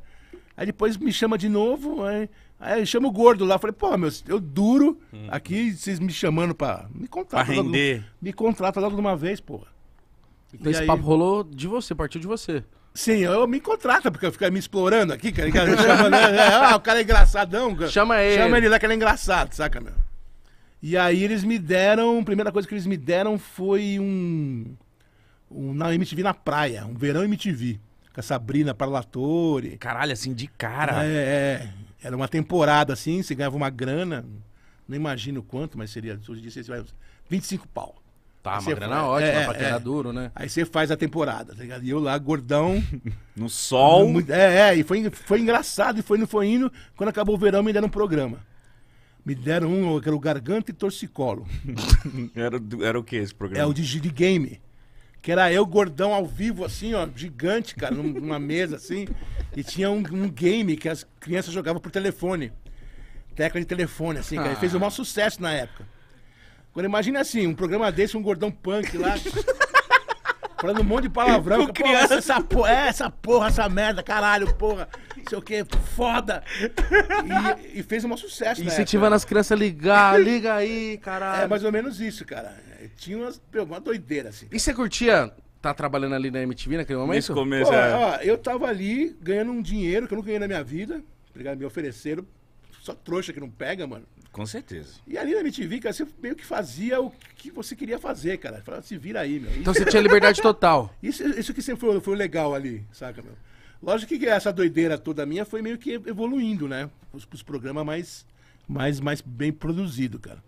Aí depois me chama de novo, aí Aí chama o gordo lá, falei, pô, meu, eu duro hum. aqui, vocês me chamando pra. Me contrata. Pra render. Logo, me contrata logo de uma vez, porra. Então e esse aí... papo rolou de você, partiu de você. Sim, eu, eu me contrata, porque eu fico me explorando aqui, cara. cara chama, né, é, ah, o cara é engraçadão. Cara. Chama ele. Chama ele lá que ele é engraçado, saca, meu? E aí eles me deram. A primeira coisa que eles me deram foi um. um na MTV na praia, um verão MTV. Com a Sabrina Parlatore. Caralho, assim, de cara. É, é. Era uma temporada assim, você ganhava uma grana, não imagino quanto, mas seria, hoje em dia você vai 25 pau. Tá, aí uma grana faz, ótima, é, pra quem é, tá é, duro, né? Aí você faz a temporada, tá ligado? E eu lá, gordão. *laughs* no sol. No, é, é, e foi, foi engraçado, e foi, no foi indo. Quando acabou o verão, me deram um programa. Me deram um, que era o Garganta e Torcicolo. *laughs* era, era o que esse é programa? É o de, de game que era eu gordão ao vivo, assim, ó, gigante, cara, numa *laughs* mesa assim. E tinha um, um game que as crianças jogavam por telefone. Tecla de telefone, assim, cara. E fez o um maior sucesso na época. Agora imagina assim, um programa desse, um gordão punk lá. *laughs* falando um monte de palavrão. Com criança. Porra, essa, porra, é, essa porra, essa merda, caralho, porra. Não sei o que, foda. E, e fez um maior sucesso, né? Incentivando as crianças a ligar, liga aí, caralho. É mais ou menos isso, cara tinha umas, uma doideira, assim. E você curtia tá trabalhando ali na MTV naquele momento? Nesse começo, Pô, é. ó, eu tava ali ganhando um dinheiro que eu não ganhei na minha vida, tá me ofereceram, só trouxa que não pega, mano. Com certeza. E ali na MTV, cara, você meio que fazia o que você queria fazer, cara. Falava, se vira aí, meu. Então você tinha liberdade total. *laughs* Isso, isso que sempre foi, foi legal ali, saca, meu? Lógico que essa doideira toda minha foi meio que evoluindo, né? Os, os programas mais, mais, mais bem produzidos, cara.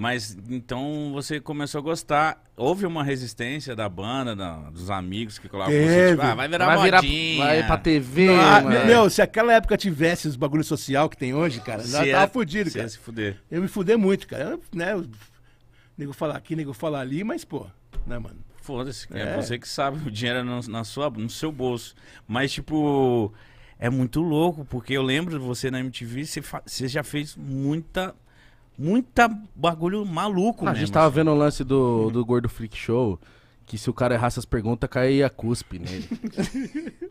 Mas então você começou a gostar. Houve uma resistência da banda, da, dos amigos que colocavam você, tipo, ah, vai virar vai modinha. Virar, vai pra TV. Ah, meu, se aquela época tivesse os bagulho social que tem hoje, cara, se eu tava fudido, se cara. É se fuder. Eu me fuder muito, cara. Eu, né, eu, nego falar aqui, nego falar ali, mas, pô, né, mano? Foda-se, é. é você que sabe, o dinheiro é no, na sua, no seu bolso. Mas, tipo, é muito louco, porque eu lembro de você na MTV, você já fez muita Muita bagulho maluco, ah, mesmo, A gente tava assim. vendo o lance do, do Gordo Freak Show. Que se o cara errasse as perguntas, caía cuspe nele. *laughs*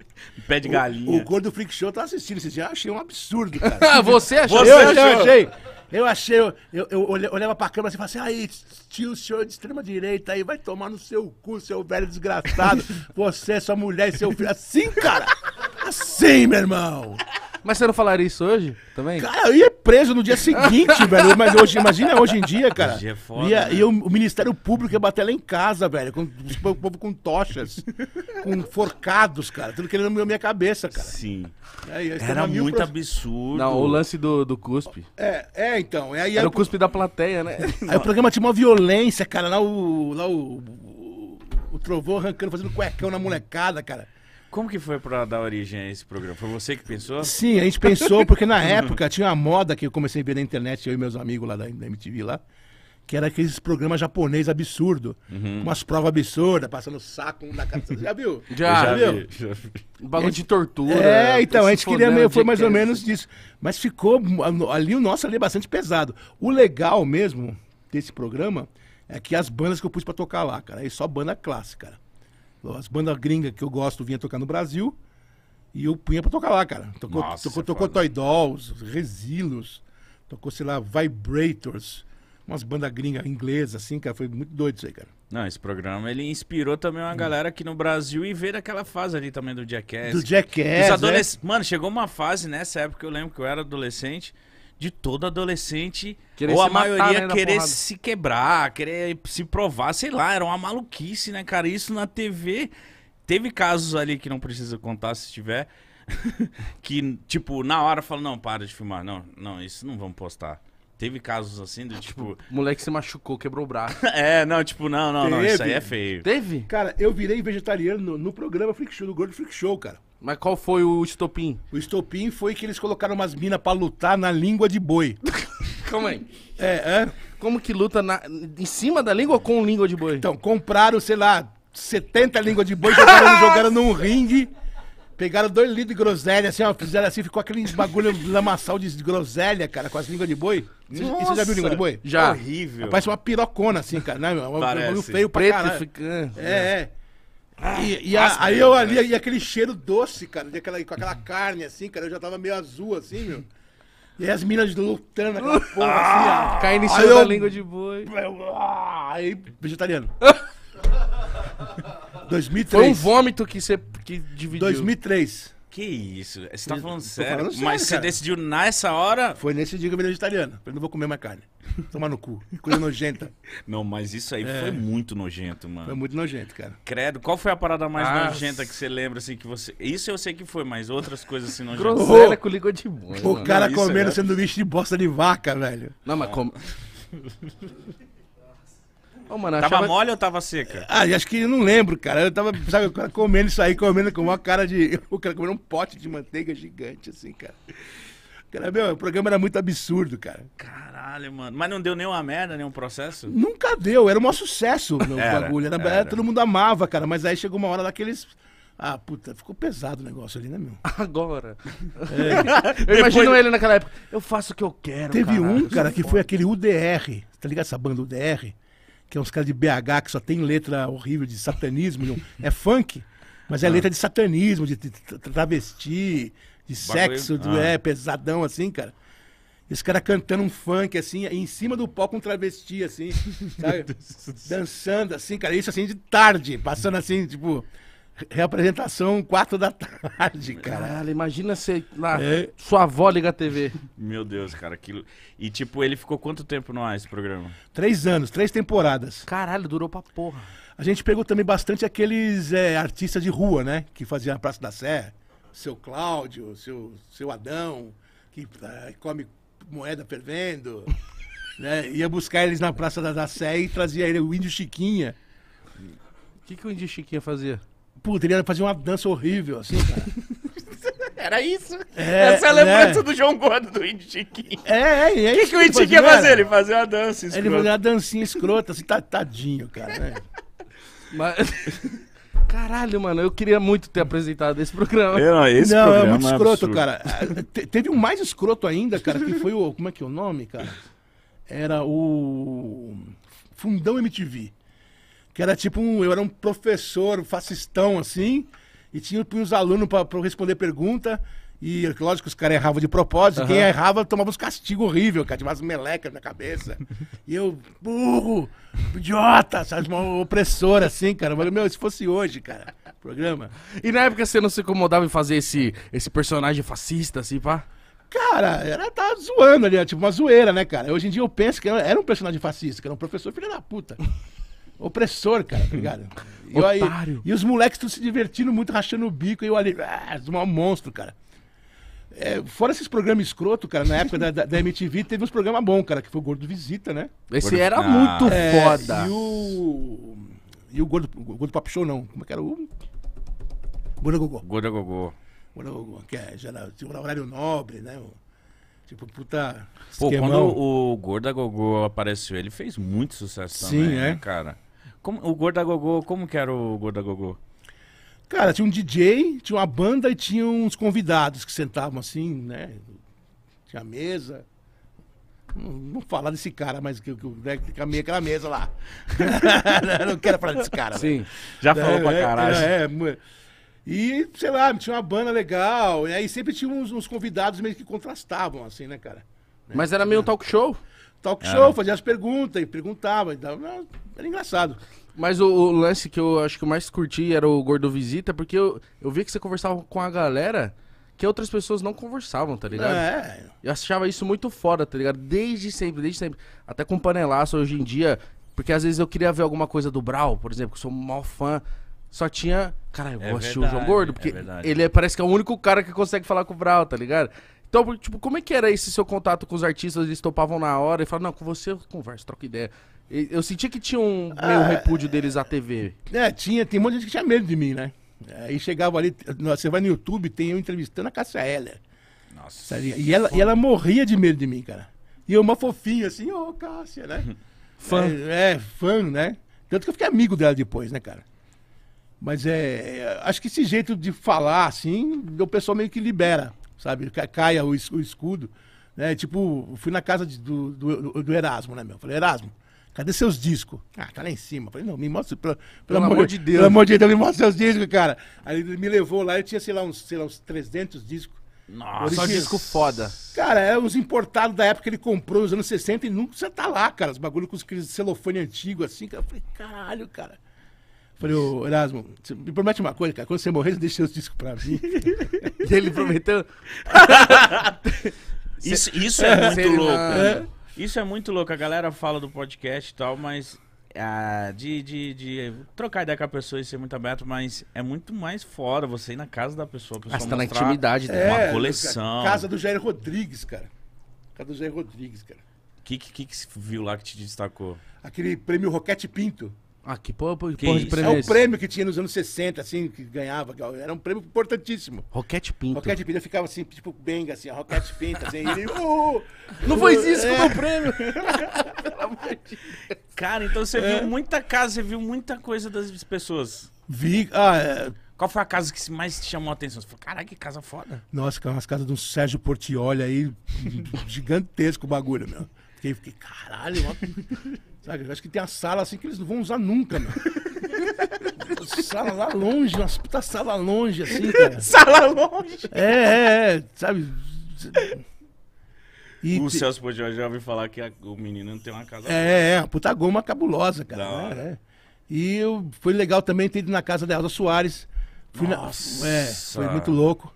Pé de galinha. O, o Gordo Freak Show tá assistindo esses dias. Eu achei um absurdo, cara. *laughs* Você achou? Você eu achou. achei. Eu achei. Eu, eu, eu olhava pra câmera assim e falava assim: aí, tio, senhor é de extrema direita aí, vai tomar no seu cu, seu velho desgraçado. *laughs* Você, é sua mulher e seu filho. Assim, cara. Assim, meu irmão. Mas você não falaria isso hoje também? Cara, eu ia preso no dia seguinte, *laughs* velho. Mas hoje, imagina hoje em dia, cara. Hoje é foda. Ia, né? E o, o, Ministério Público ia bater lá em casa, velho. Com, o povo com tochas, com forcados, cara. Tudo querendo na minha cabeça, cara. Sim. É, aí, Era muito pro... absurdo. Não, o lance do, do cuspe. É, é então. É, aí, Era é o cuspe da plateia, né? *laughs* Aí não. o programa tinha uma violência, cara. Lá o. Lá o, o, o trovão arrancando, fazendo cuecão na molecada, cara. Como que foi para dar origem a esse programa? Foi você que pensou? Sim, a gente pensou, porque na *laughs* época tinha uma moda que eu comecei a ver na internet, eu e meus amigos lá da, MTV lá, que era aqueles programas japonês absurdo, uhum. umas provas absurdas, passando saco um na cabeça, *laughs* Já viu? já, já, viu? Vi, Um bagulho de tortura. É, né? então, a gente queria meio, foi mais ou menos disso. Mas ficou, ali o nosso ali é bastante pesado. O legal mesmo desse programa é que as bandas que eu pus para tocar lá, cara, é só banda clássica, cara. As bandas gringas que eu gosto vinha tocar no Brasil. E eu punha pra tocar lá, cara. Tocou, Nossa, tocou, é tocou Toy Dolls, Resilos, tocou, sei lá, Vibrators. Umas bandas gringas inglesas, assim, cara. Foi muito doido isso aí, cara. Não, esse programa ele inspirou também uma hum. galera aqui no Brasil e veio daquela fase ali também do Jackass. Do Jackass. Né? Adolesc... É? Mano, chegou uma fase nessa época, eu lembro que eu era adolescente de todo adolescente, querer ou a matar, maioria né, querer se quebrar, querer se provar, sei lá, era uma maluquice, né, cara? Isso na TV. Teve casos ali que não precisa contar se tiver. *laughs* que, tipo, na hora fala, não, para de filmar. Não, não, isso não vamos postar. Teve casos assim do ah, tipo. tipo moleque se machucou, quebrou o braço. *laughs* é, não, tipo, não, não, Teve? não, isso aí é feio. Teve? Cara, eu virei vegetariano no, no programa Freak Show, do Gordo Freak Show, cara. Mas qual foi o estopim? O estopim foi que eles colocaram umas minas pra lutar na língua de boi. *laughs* Calma aí. É, é. Como que luta na, em cima da língua ou com língua de boi? Então, compraram, sei lá, 70 línguas de boi, jogaram, *laughs* jogaram num ringue. Pegaram dois litros de groselha, assim, ó, fizeram assim, ficou aquele bagulho lamaçal de groselha, cara, com as línguas de boi. Você, você já viu língua de boi? Já. É horrível. Parece uma pirocona, assim, cara, né? É um bagulho feio pra Preto caralho. É, é. é. E, e ah, a, aí é eu ali, e aquele cheiro doce, cara, de aquela, com aquela carne assim, cara, eu já tava meio azul assim, meu. E as minas lutando aquela *laughs* porra assim, ó. Ah, Caindo em cima da língua de boi. *laughs* Eu, ah, aí, vegetariano. 2003. *laughs* Foi um vômito que você que dividiu. 2003. Que isso? Você tá falando, sério, falando sério? Mas cara. você decidiu nessa hora? Foi nesse dia que eu virei vegetariano. Falei, não vou comer mais carne. Tomar no cu. Coisa nojenta. *laughs* Não, mas isso aí é. foi muito nojento, mano. Foi muito nojento, cara. Credo. Qual foi a parada mais ah, nojenta que você lembra, assim, que você... Isso eu sei que foi, mas outras coisas assim nojentas. Grosseira com ligou de boa. O cara não, comendo é... sanduíche de bosta de vaca, velho. Não, mas ah. como... *laughs* Oh, mano, tava achava... mole ou tava seca? Ah, acho que eu não lembro, cara. Eu tava, sabe, comendo isso aí, comendo com uma cara de. *laughs* O cara comendo um pote de manteiga gigante, assim, cara. Cara, meu, o programa era muito absurdo, cara. Caralho, mano. Mas não deu nenhuma merda, nenhum processo? Nunca deu, era um sucesso o bagulho. Era, era, Todo mundo amava, cara. Mas aí chegou uma hora daqueles Ah, puta, ficou pesado o negócio ali, né, meu? *laughs* Agora. É. Eu Depois... imagino ele naquela época. Eu faço o que eu quero. Teve caralho, um, cara, que foi aquele UDR. Tá ligado essa banda UDR? que é uns caras de BH que só tem letra horrível de satanismo, *laughs* é funk, mas é ah. letra de satanismo, de, de, de travesti, de sexo, de, ah. é, pesadão assim, cara. Esse cara cantando um funk, assim, em cima do palco um travesti, assim, *laughs* sabe? Dançando, assim, cara, isso assim de tarde, passando assim, tipo, Reapresentação, quatro da tarde, cara. Caralho, imagina você lá, é. sua avó liga a TV. Meu Deus, cara, aquilo. E tipo, ele ficou quanto tempo no ar esse programa? Três anos, três temporadas. Caralho, durou pra porra. A gente pegou também bastante aqueles é, artistas de rua, né? Que faziam a Praça da Sé. Seu Cláudio, seu, seu Adão, que uh, come moeda fervendo. *laughs* né? Ia buscar eles na Praça da, Sé e trazia ele, o Índio Chiquinha. O que, que o Índio Chiquinha fazia? poderia fazer uma dança horrível, assim, cara. *laughs* Era isso? É, Essa é a lembrança né? do João Gordo do Índio Chiquinho. É, é, é. O que, que, o Índio ia fazer? Né? Ele fazia uma dança escrota. Ele fazia uma dancinha escrota, assim, tadinho, cara. Né? Mas... *laughs* Caralho, mano, eu queria muito ter apresentado esse programa. Eu, não, esse não é programa é muito escroto, cara. Ah, teve um mais escroto ainda, cara, que foi o. Como é que é o nome, cara? Era o. Fundão MTV que era tipo um. Eu era um professor fascistão, assim, e tinha os alunos para responder pergunta. E lógico os caras erravam de propósito, uhum. quem errava tomava uns castigos horríveis, cara, tinha umas melecas na cabeça. e eu, burro, idiota, sabe? Uma opressora assim, cara. Eu falei, meu, se fosse hoje, cara, programa. E na época você não se incomodava em fazer esse, esse personagem fascista, assim, pá? Cara, era tá zoando ali, tipo uma zoeira, né, cara? Hoje em dia eu penso que era um personagem fascista, que era um professor filho da puta. Opressor, cara, obrigado. Tá *laughs* e, aí, e os moleques estão se divertindo muito, rachando o bico, e eu ali, ah, um monstro, cara. É, fora esses programas escroto, cara, na época da, da, MTV, teve uns programas bons, cara, que foi o Gordo Visita, né? Esse Gordo... era ah, muito é, foda. E o. E o Gordo, o Gordo Papo Show, não. Como é que era? O. Gordo Gogô. Gordo Gogô. Gordo Gogô, que é, já era, tinha um horário nobre, né? Tipo, puta. Pô, esquemão. quando o Gordo Gogô apareceu, ele fez muito sucesso Sim, também, né, é. né, cara? Como, o gogô como que era o gogô Cara, tinha um DJ, tinha uma banda e tinha uns convidados que sentavam assim, né? Tinha mesa. Não, não falar desse cara, mas que, que, né, que caminha aquela mesa lá. *laughs* não quero falar desse cara. Sim, já falou é, pra é, caralho. É, é, e, sei lá, tinha uma banda legal. E aí sempre tinha uns, uns convidados meio que contrastavam, assim, né, cara? Mas era meio um talk show talk show, é. fazia as perguntas e perguntava. E era engraçado. Mas o, o, lance que eu acho que eu mais curti era o Gordo Visita, porque eu, eu vi que você conversava com a galera que outras pessoas não conversavam, tá ligado? É. Eu achava isso muito foda, tá ligado? Desde sempre, desde sempre. Até com panelaço hoje em dia. Porque às vezes eu queria ver alguma coisa do Brau, por exemplo, que sou um mau fã. Só tinha. Cara, eu é gosto é assistir verdade, o João Gordo, porque é ele é, parece que é o único cara que consegue falar com o Brau, tá ligado? Então, tipo, como é que era esse seu contato com os artistas? Eles topavam na hora e falavam, não, com você eu converso, troca ideia. Eu sentia que tinha um meio ah, repúdio deles à TV. É, tinha, tem um monte de gente que tinha medo de mim, né? Aí chegava ali, você vai no YouTube, tem eu entrevistando a Cássia Heller. Nossa. É e ela, e ela morria de medo de mim, cara. E eu, uma fofinha, assim, ô oh, Cássia, né? *laughs* fã. É, é, fã, né? Tanto que eu fiquei amigo dela depois, né, cara? Mas é. é acho que esse jeito de falar, assim, o pessoal meio que libera sabe? Caia o, escudo. Né? Tipo, fui na casa de, do, do, do, Erasmo, né, meu? Falei, Erasmo, cadê seus discos? Ah, tá lá em cima. Falei, não, me mostra, pelo, pelo, pelo amor, amor, de Deus. Pelo amor de Deus, me mostra seus discos, cara. Aí ele me levou lá, eu tinha, sei lá, uns, sei lá, uns 300 discos. Nossa, só disco foda. Cara, é os importados da época que ele comprou, nos anos 60, e nunca você tá lá, cara. Os bagulhos com os celofane antigo, assim, cara. Eu falei, caralho, cara. Falei, ô Erasmo, me promete uma coisa, cara. Quando você morrer, você deixa seus discos pra mim. *laughs* e ele prometeu. *laughs* isso, isso é, *laughs* muito louco. É. Isso é muito louco. A galera fala do podcast e tal, mas. Ah, de, de, de trocar ideia com a pessoa e ser muito aberto, mas é muito mais fora você ir na casa da pessoa. pessoa você tá na intimidade dela. Uma é, coleção. Casa do Jair Rodrigues, cara. Casa do Jair Rodrigues, cara. O que, que, que, que viu lá que te destacou? Aquele prêmio Roquete Pinto. Ah, que porra, porra que de prêmio. É o é prêmio que tinha nos anos 60, assim, que ganhava. Era um prêmio importantíssimo. Roquete Pinto. Roquete Pinto. Eu ficava assim, tipo, benga, assim, Roquete Pinto, assim. e *laughs* uh, não foi isso é. com o meu prêmio. *laughs* Cara, então você é. viu muita casa, você viu muita coisa das pessoas. Vi. Ah, é. Qual foi a casa que mais te chamou a atenção? Você falou, caralho, que casa foda. Nossa, que umas casas do Sérgio Portioli aí, *laughs* gigantesco o bagulho, meu. Fiquei, fiquei caralho, mano. Sabe? Eu acho que tem a sala assim que eles não vão usar nunca, *laughs* sala lá longe, uma puta sala longe, assim, cara. *laughs* Sala longe? É, é, é sabe? E o te... Celso Podió já ouviu falar que a, o menino não tem uma casa. É, é, uma puta goma cabulosa, cara. Né? É. E foi legal também ter ido na casa da Elza Soares. Fui Nossa. Na, é, foi muito louco.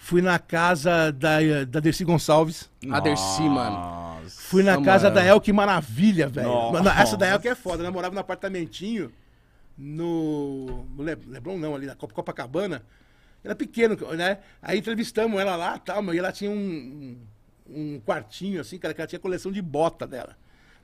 Fui na casa da, da Dercy Gonçalves. A Dercy, mano. Fui na casa da Elke Maravilha, velho. essa da Elke é foda. Ela morava no apartamentinho no Le... Leblon, não, ali na Copacabana. Era pequeno, né? Aí entrevistamos ela lá e tal, meu, e ela tinha um, um quartinho, assim, cara, que ela tinha coleção de bota dela.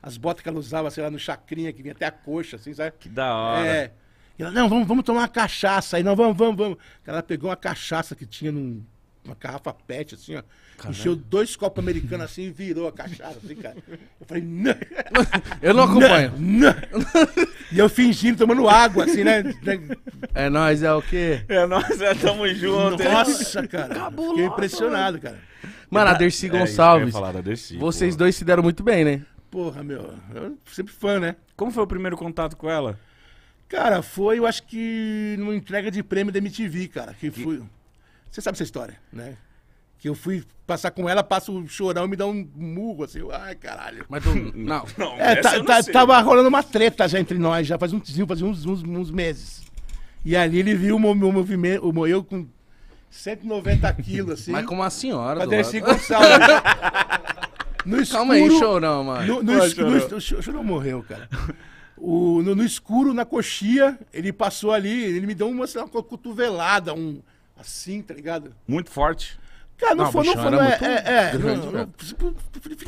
As botas que ela usava, sei lá, no chacrinha, que vinha até a coxa, assim, sabe? Que da hora. É. E ela, não, vamos, vamos tomar uma cachaça. Aí, não, vamos, vamos, vamos. Ela pegou uma cachaça que tinha num uma garrafa pet, assim, ó. Caramba. Encheu dois copos americanos assim e virou a cachaça, assim, cara. Eu falei, não. *laughs* Eu não acompanho. Não, *laughs* E eu fingindo, tomando água, assim, né? *laughs* É nós, é o quê? É nós, é tamo junto. Nossa, cara. Fiquei impressionado, cara. Mano, a é, Dercy é Gonçalves. É, falar da Dercy, vocês porra. dois se deram muito bem, né? Porra, meu. Eu sempre fã, né? Como foi o primeiro contato com ela? Cara, foi, eu acho que numa entrega de prêmio da MTV, cara. Que, que... foi. Você sabe essa história, né? Que eu fui passar com ela, passa o chorão e me dá um murro, assim. Eu, ai, caralho. Mas tu, *laughs* não. não é, tá, tá, tava rolando uma treta já entre nós, já faz um tizinho, faz uns, uns, uns meses. E ali ele viu o meu movimento, o eu com 190 quilos, assim. Mas com uma senhora, né? *laughs* No escuro, Calma aí, chorão, mano. No, no, escuro, chorou. no, chorão morreu, cara. O, no, no, escuro, na coxia, ele passou ali, ele me deu uma, uma cotovelada, um assim, tá ligado? Muito forte. Cara, não, não foi, não foi, não, é, é, é, grande,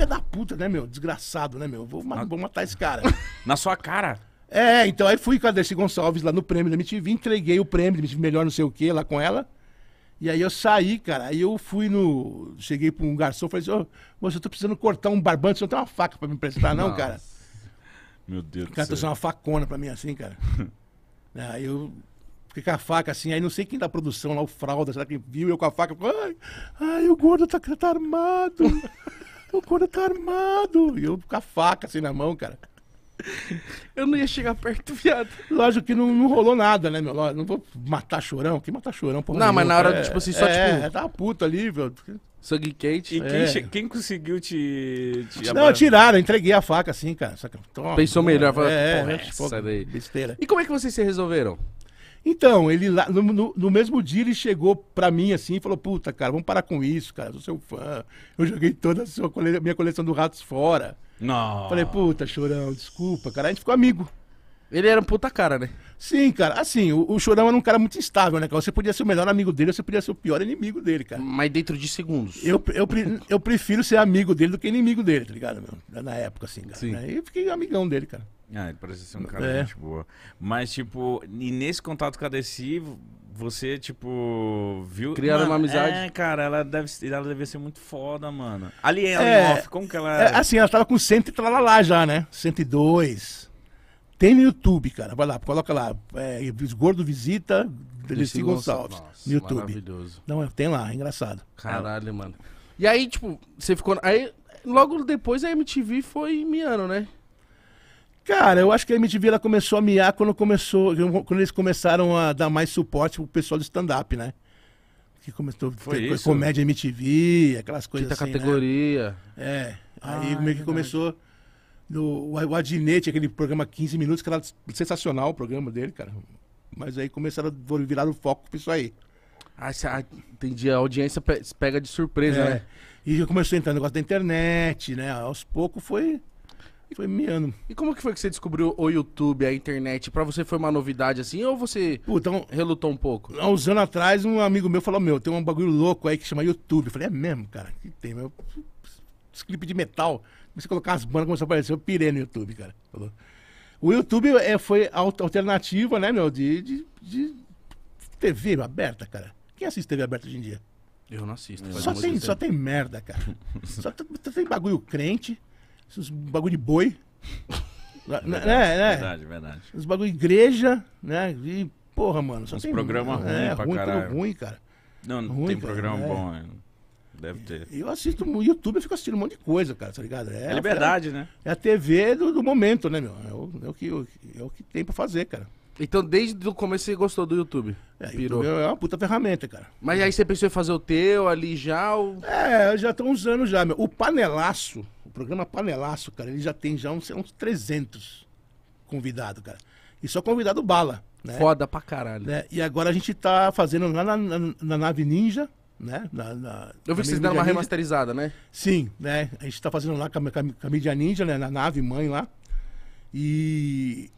da puta, né, meu? Desgraçado, né, meu? Vou, na... Ah. vou matar esse cara. *laughs* na sua cara? É, então aí fui com a Dercy Gonçalves lá no prêmio da MTV, entreguei o prêmio da melhor não sei o que lá com ela. E aí eu saí, cara, aí eu fui no... Cheguei pra um garçom, falei assim, ô, oh, moço, eu tô precisando cortar um barbante, você não tem uma faca pra me emprestar não, cara? Meu Deus cara, do céu. O cara trouxe uma facona pra mim assim, cara. *laughs* aí eu Fiquei com a faca assim, aí não sei quem da produção lá, o fralda, será que viu eu com a faca? Ai, ai o gordo tá, tá armado. *laughs* o gordo tá armado. E eu com a faca assim na mão, cara. Eu não ia chegar perto, viado. Lógico que não, não rolou nada, né, meu? Não vou matar chorão. Que matar chorão, porra. Não, mas na hora, é, tipo assim, só é, tipo. É, tava tá puto ali, velho. Sangue quente. E é. quem, conseguiu te. te não, tiraram, entreguei a faca assim, cara. Só que, toma, Pensou melhor, falou, é, é, essa daí. Besteira. E como é que vocês se resolveram? Então, ele lá, no, no, no mesmo dia ele chegou pra mim assim e falou: Puta, cara, vamos parar com isso, cara, sou seu fã. Eu joguei toda a sua cole... minha coleção do Ratos fora. Não. Falei: Puta, chorão, desculpa, cara. A gente ficou amigo. Ele era um puta cara, né? Sim, cara. Assim, o, o Chorão era um cara muito instável, né, cara? Você podia ser o melhor amigo dele, você podia ser o pior inimigo dele, cara. Mas dentro de segundos. Eu, eu, eu prefiro ser amigo dele do que inimigo dele, tá ligado, meu? Na época, assim, cara. Sim. Né? E fiquei amigão dele, cara. Ah, ele parece ser um cara é. gente boa. Mas, tipo, e nesse contato com a Desi, você, tipo, viu. Criaram mano, uma amizade. É, cara, ela deve, ela deve ser muito foda, mano. Ali ela é, como que ela é? Assim, ela tava com 100 e lá, lá já, né? 102. Tem no YouTube, cara. Vai lá, coloca lá. É, Gordo Visita, Delici Gonçalves. Nossa, no YouTube. Maravilhoso. Não, é, tem lá, é engraçado. Caralho, mano. E aí, tipo, você ficou. Aí, logo depois a MTV foi miando, né? Cara, eu acho que a MTV ela começou a miar quando, começou, quando eles começaram a dar mais suporte pro pessoal do stand-up, né? Que começou Foi ter, isso? comédia MTV, aquelas coisas Quinta assim. Né? categoria. Né? É. Aí ah, meio que é começou. No, o Adinete, aquele programa 15 minutos, que era sensacional o programa dele, cara. Mas aí começaram a virar o foco pra isso aí. Ah, ah entendi. A audiência pega de surpresa, é. né? E já começou a entrar no negócio da internet, né? Aos poucos foi e Foi meando. E como que foi que você descobriu o YouTube, a internet? Pra você foi uma novidade assim ou você Puta, um, então- relutou um pouco? Há uns anos atrás, um amigo meu falou: Meu, tem um bagulho louco aí que chama YouTube. Eu falei: É mesmo, cara? Que tem, meu? Os de metal. Comecei a colocar as bandas, começou a aparecer. Eu pirei no YouTube, cara. Falou. O YouTube é, foi a alternativa, né, meu? De, de, de TV aberta, cara. Quem assiste TV aberta hoje em dia? Eu não assisto. É. *laughs* Só tem, só tem merda, cara. só, tem bagulho crente, esses bagulho de boi. *laughs* Né, verdade, é, né? verdade, verdade. Os bagulho de igreja, né? E, porra, mano. Só Uns tem, programas ruins é, pra ruim, caralho. ruim, cara. Não, não ruim, tem cara, programa é. bom, né? Deve ter. Eu assisto no YouTube, eu fico assistindo um monte de coisa, cara, tá ligado? É, é liberdade, né? É a TV do, do momento, né, meu? É o, é o, que, é o que tem pra fazer, cara. Então, desde o começo você gostou do YouTube? É, Pirou. YouTube é uma puta ferramenta, cara. Mas aí você pensou em fazer o teu ali já? Ou... É, já estão usando já, meu. O panelaço programa Panelaço, cara, ele já tem já uns, uns 300 convidados, cara. E só convidado bala. Né? Foda pra caralho. Né? E agora a gente tá fazendo lá na, na, na nave Ninja, né? Na, na, Eu vi que vocês deram uma remasterizada, né? Sim, né? A gente tá fazendo lá com a, com a mídia Ninja, né? Na nave mãe lá. E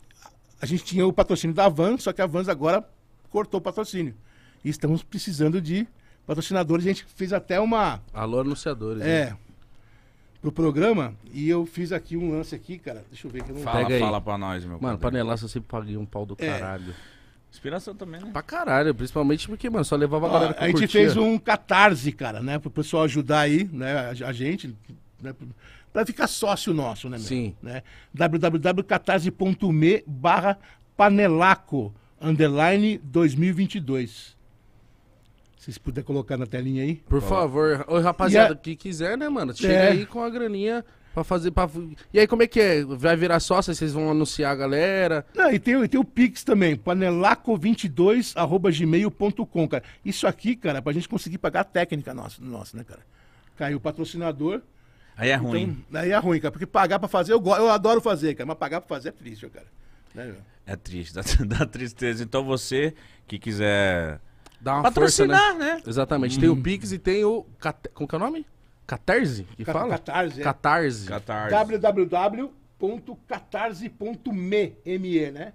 a gente tinha o patrocínio da Van, só que a Vans agora cortou o patrocínio. E estamos precisando de patrocinadores. A gente fez até uma. Alô, anunciadores. É. Hein? pro programa e eu fiz aqui um lance aqui, cara. Deixa eu ver que eu não Fala, Pega aí. fala pra nós, meu Mano, padrinho. panelaço eu sempre paguei um pau do É. caralho. Inspiração também, né? Pra caralho, principalmente porque, mano, só levava a Ó, galera que a gente curtia. fez um catarse, cara, né? Pro pessoal ajudar aí, né? A, a gente, né? Pra ficar sócio nosso, né, meu? Sim. Né? www.catarse.me barra panelaco, underline 2022. Vocês puderem colocar na telinha aí. Por favor. Ô, rapaziada, a... que quiser, né, mano? É. Chega é. aí com a graninha pra fazer. Pra... E aí, como é que é? Vai virar sócio? Vocês vão anunciar a galera? Não, e tem, e tem o Pix também, panelaco22.gmail.com, cara. Isso aqui, cara, pra gente conseguir pagar a técnica nossa, nossa né, cara? Caiu o patrocinador. Aí é então, ruim. Aí é ruim, cara. Porque pagar pra fazer, eu, eu adoro fazer, cara. Mas pagar pra fazer é triste, cara. É, é triste, *laughs* dá, dá tristeza. Então você que quiser Dá uma Patrocinar, força, né? né? Exatamente. Tem o uhum. Pix e tem o. Como que é o nome? Catarse? Que fala? Catarse. É. Catarse. Catarse. www.catarse.me, M-E, né?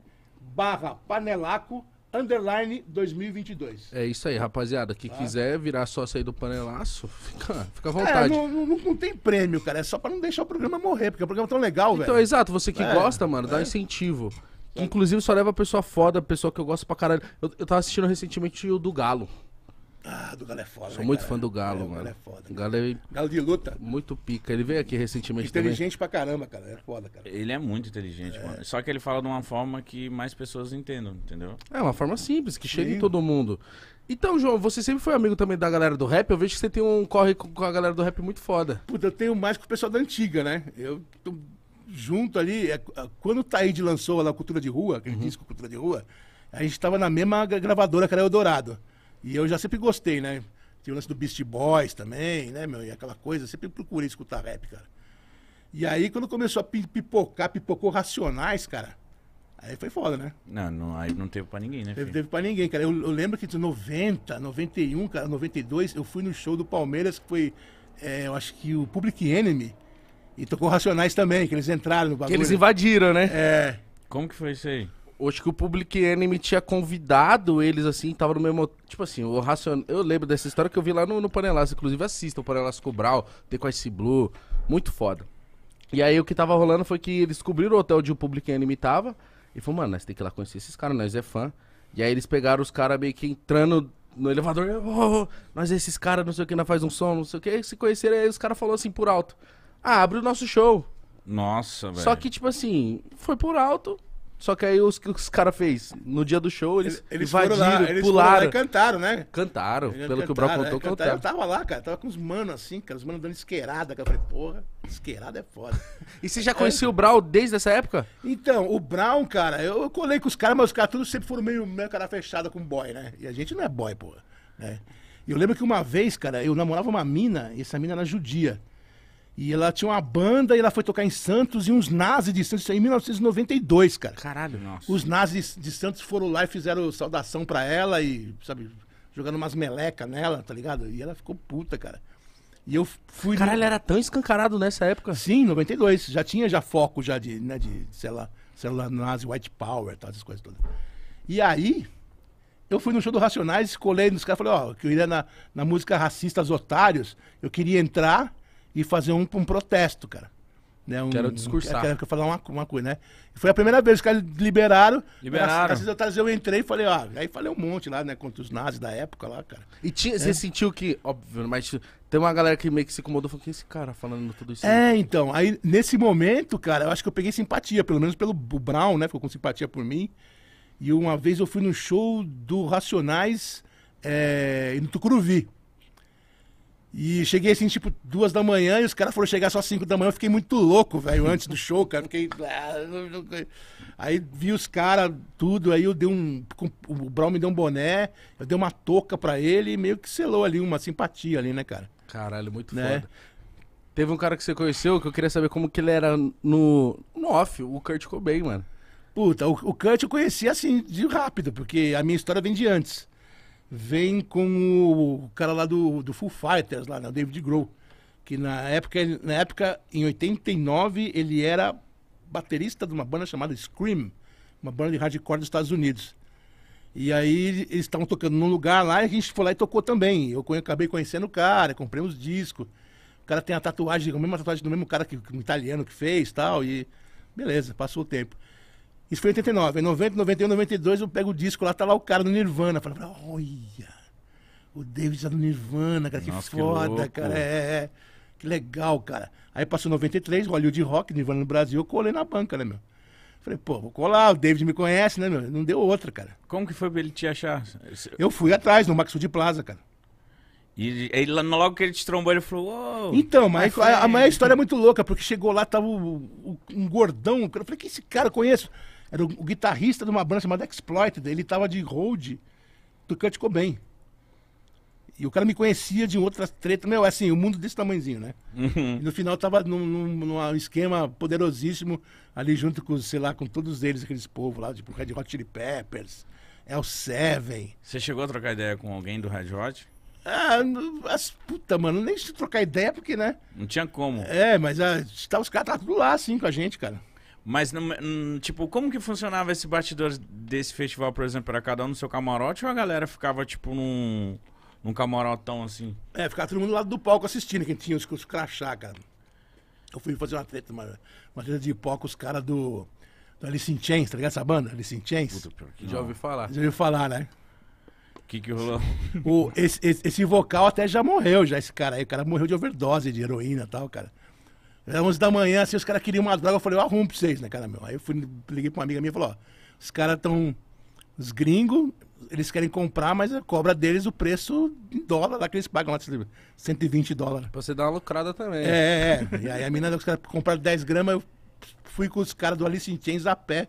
Barra panelaco underline 2022. É isso aí, rapaziada. Que tá. quiser virar sócio aí do panelaço, fica, fica à é, vontade. É, não, não, não, tem prêmio, cara. É só pra não deixar o programa morrer, porque o programa é tão legal, então, velho. Então, exato. Você que é, gosta, mano, dá é. incentivo. Que, inclusive só leva a pessoa foda, a pessoa que eu gosto pra caralho. Eu, eu tava assistindo recentemente o do Galo. Ah, do Galo é foda. Sou né, muito cara? fã do Galo, é, mano. Galo é foda. Galo, é... Galo de luta. Muito pica. Ele veio aqui recentemente Inteligente também. pra caramba, cara. É foda, cara. Ele é muito inteligente, é. mano. Só que ele fala de uma forma que mais pessoas entendam, entendeu? É, uma forma simples, que Sim. chega em todo mundo. Então, João, você sempre foi amigo também da galera do rap. Eu vejo que você tem um corre com a galera do rap muito foda. Puta, eu tenho mais com o pessoal da antiga, né? Eu então, junto ali, é, é, quando o Taíde lançou lá a Cultura de Rua, aquele uhum. disco Cultura de Rua, a gente estava na mesma gravadora que era Eldorado. E eu já sempre gostei, né? Tinha o lance do Beast Boys também, né, meu? E aquela coisa, sempre procurei escutar rap, cara. E aí, quando começou a pipocar, pipocou Racionais, cara. Aí foi foda, né? Não, não, aí não teve pra ninguém, né? Teve, teve pra ninguém, cara. Eu, eu lembro que de 90, 91, cara, 92, eu fui no show do Palmeiras, que foi, é, eu acho que o Public Enemy. E tocou Racionais também, que eles entraram no bagulho. Que eles invadiram, né? É. Como que foi isso aí? hoje que o Public Enemy tinha convidado eles, assim, tava no mesmo. Tipo assim, o Racionais. Eu lembro dessa história que eu vi lá no, no Panelaço. Inclusive, assista o Panelaço Cobral, The Quest Blue. Muito foda. E aí o que tava rolando foi que eles descobriram o hotel onde o Public Enemy tava. E falou, mano, nós tem que ir lá conhecer esses caras, nós é fã. E aí eles pegaram os caras meio que entrando no elevador. Oh, nós é esses caras, não sei o que, nós faz um som, não sei o que. E se conheceram, aí os caras falaram assim por alto. Ah, abre o nosso show. Nossa, velho. Só que, tipo assim, foi por alto. Só que aí os que os caras fez no dia do show, eles, eles invadiram, lá, eles pularam. cantaram, né? Cantaram, eles pelo cantaram, que o Brau é, contou, é, cantaram. cantaram. Eu tava lá, cara, tava com uns manos assim, cara, os manos dando esquerada, cara. Eu falei, porra, esquerada é foda. *laughs* e você já conhecia o Brau desde essa época? Então, o Brown, cara, eu, eu colei com os caras, mas os caras todos sempre foram meio, meio cara fechada com boy, né? E a gente não é boy, porra. Né? E eu lembro que uma vez, cara, eu namorava uma mina, e essa mina era judia. E ela tinha uma banda e ela foi tocar em Santos e uns nazis de Santos, isso aí em 1992, cara. Caralho, nossa. Os nazis de Santos foram lá e fizeram saudação pra ela e, sabe, jogando umas meleca nela, tá ligado? E ela ficou puta, cara. E eu fui. Caralho, no... era tão escancarado nessa época. Sim, 92. Já tinha já foco já de, né, de sei lá, celular nazi, white power, tal, essas coisas todas. E aí, eu fui no show do Racionais, colei nos caras, falei, ó, que eu iria na, na música Racistas Otários, eu queria entrar e fazer um, um protesto, cara. Né, um, quero discursar. Quero, quero falar uma, uma coisa, né? Foi a primeira vez que eles liberaram. Liberaram. Às vezes eu entrei e falei, ó. Aí falei um monte lá, né? Contra os nazis da época lá, cara. E tinha, é. você sentiu que, óbvio, mas tem uma galera que meio que se incomodou falou, que é esse cara falando tudo isso? É, aí? então. Aí nesse momento, cara, eu acho que eu peguei simpatia, pelo menos pelo Brown, né? Ficou com simpatia por mim. E uma vez eu fui no show do Racionais é, no Tucuruvi. E cheguei assim, tipo, duas da manhã e os caras foram chegar só cinco da manhã. Eu fiquei muito louco, velho, antes do show, cara. Fiquei. Ah, aí vi os caras, tudo. Aí eu dei um. O Brown me deu um boné, eu dei uma touca pra ele e meio que selou ali uma simpatia ali, né, cara? Caralho, muito né? foda. Teve um cara que você conheceu que eu queria saber como que ele era no, no off, o Kurt Cobain, mano. Puta, o, o Kurt eu conheci assim, de rápido, porque a minha história vem de antes vem com o cara lá do, do Full Fighters, lá, né, o David Grohl, que na época, na época, em 89, ele era baterista de uma banda chamada Scream, uma banda de hardcore dos Estados Unidos. E aí eles estavam tocando num lugar lá e a gente foi lá e tocou também. Eu acabei conhecendo o cara, comprei uns discos. O cara tem a tatuagem, a mesma tatuagem do mesmo cara que um italiano que fez tal. E beleza, passou o tempo. Isso foi em 89. Em 90, 91, 92 eu pego o disco lá, tá lá o cara do Nirvana. Fala, olha, o David tá no Nirvana, cara, que Nossa, foda, que cara. É, é, é, que legal, cara. Aí passou 93, de Rock, Nirvana no Brasil, eu colei na banca, né, meu? Falei, pô, vou colar, o David me conhece, né, meu? Não deu outra, cara. Como que foi pra ele te achar? Eu fui atrás, no de Plaza, cara. E ele, logo que ele te trombou, ele falou, oh, Então, mas ah, a, a, a, história é muito louca, porque chegou lá, tava o, o, um gordão, eu falei, que esse cara eu conheço? Era o, o guitarrista de uma banda chamada Exploited. Ele tava de road, do Kurt Cobain. E o cara me conhecia de outras tretas. Meu, é assim, o um mundo desse tamanhozinho, né? Uhum. no final tava num, num, num, esquema poderosíssimo ali junto com, sei lá, com todos eles, aqueles povos lá, tipo Red Hot Chili Peppers, El Seven. Você chegou a trocar ideia com alguém do Red Hot? Ah, as, puta, mano, nem se trocar ideia, porque, né? Não tinha como. É, mas a, ah, tá, os caras estavam tudo lá, assim, com a gente, cara. Mas, hum, tipo, como que funcionava esse batidor desse festival, por exemplo? Era cada um no seu camarote ou a galera ficava, tipo, num, num camarotão assim? É, ficava todo mundo do lado do palco assistindo, quem tinha os, os crachá, cara. Eu fui fazer uma treta, uma, uma treta de palco, os caras do, do Alice in Chains, tá ligado essa banda? Alice in Chains? Puta, pior Já ouvi falar. Já ouviu falar, né? O que que rolou? O, esse, esse, esse vocal até já morreu, já esse cara aí. O cara morreu de overdose de heroína e tal, cara. É Era 11 da manhã, assim, os caras queriam uma droga. Eu falei, eu arrumo pra vocês, né, cara, meu? Aí eu fui, liguei pra uma amiga minha e falei, ó, os caras tão... Os gringos, eles querem comprar, mas a cobra deles o preço em dólar lá que eles pagam lá, 120 dólares. Pra você dar uma lucrada também. É, é. é. e aí a menina, os caras compraram 10 gramas, eu fui com os caras do Alice in Chains a pé,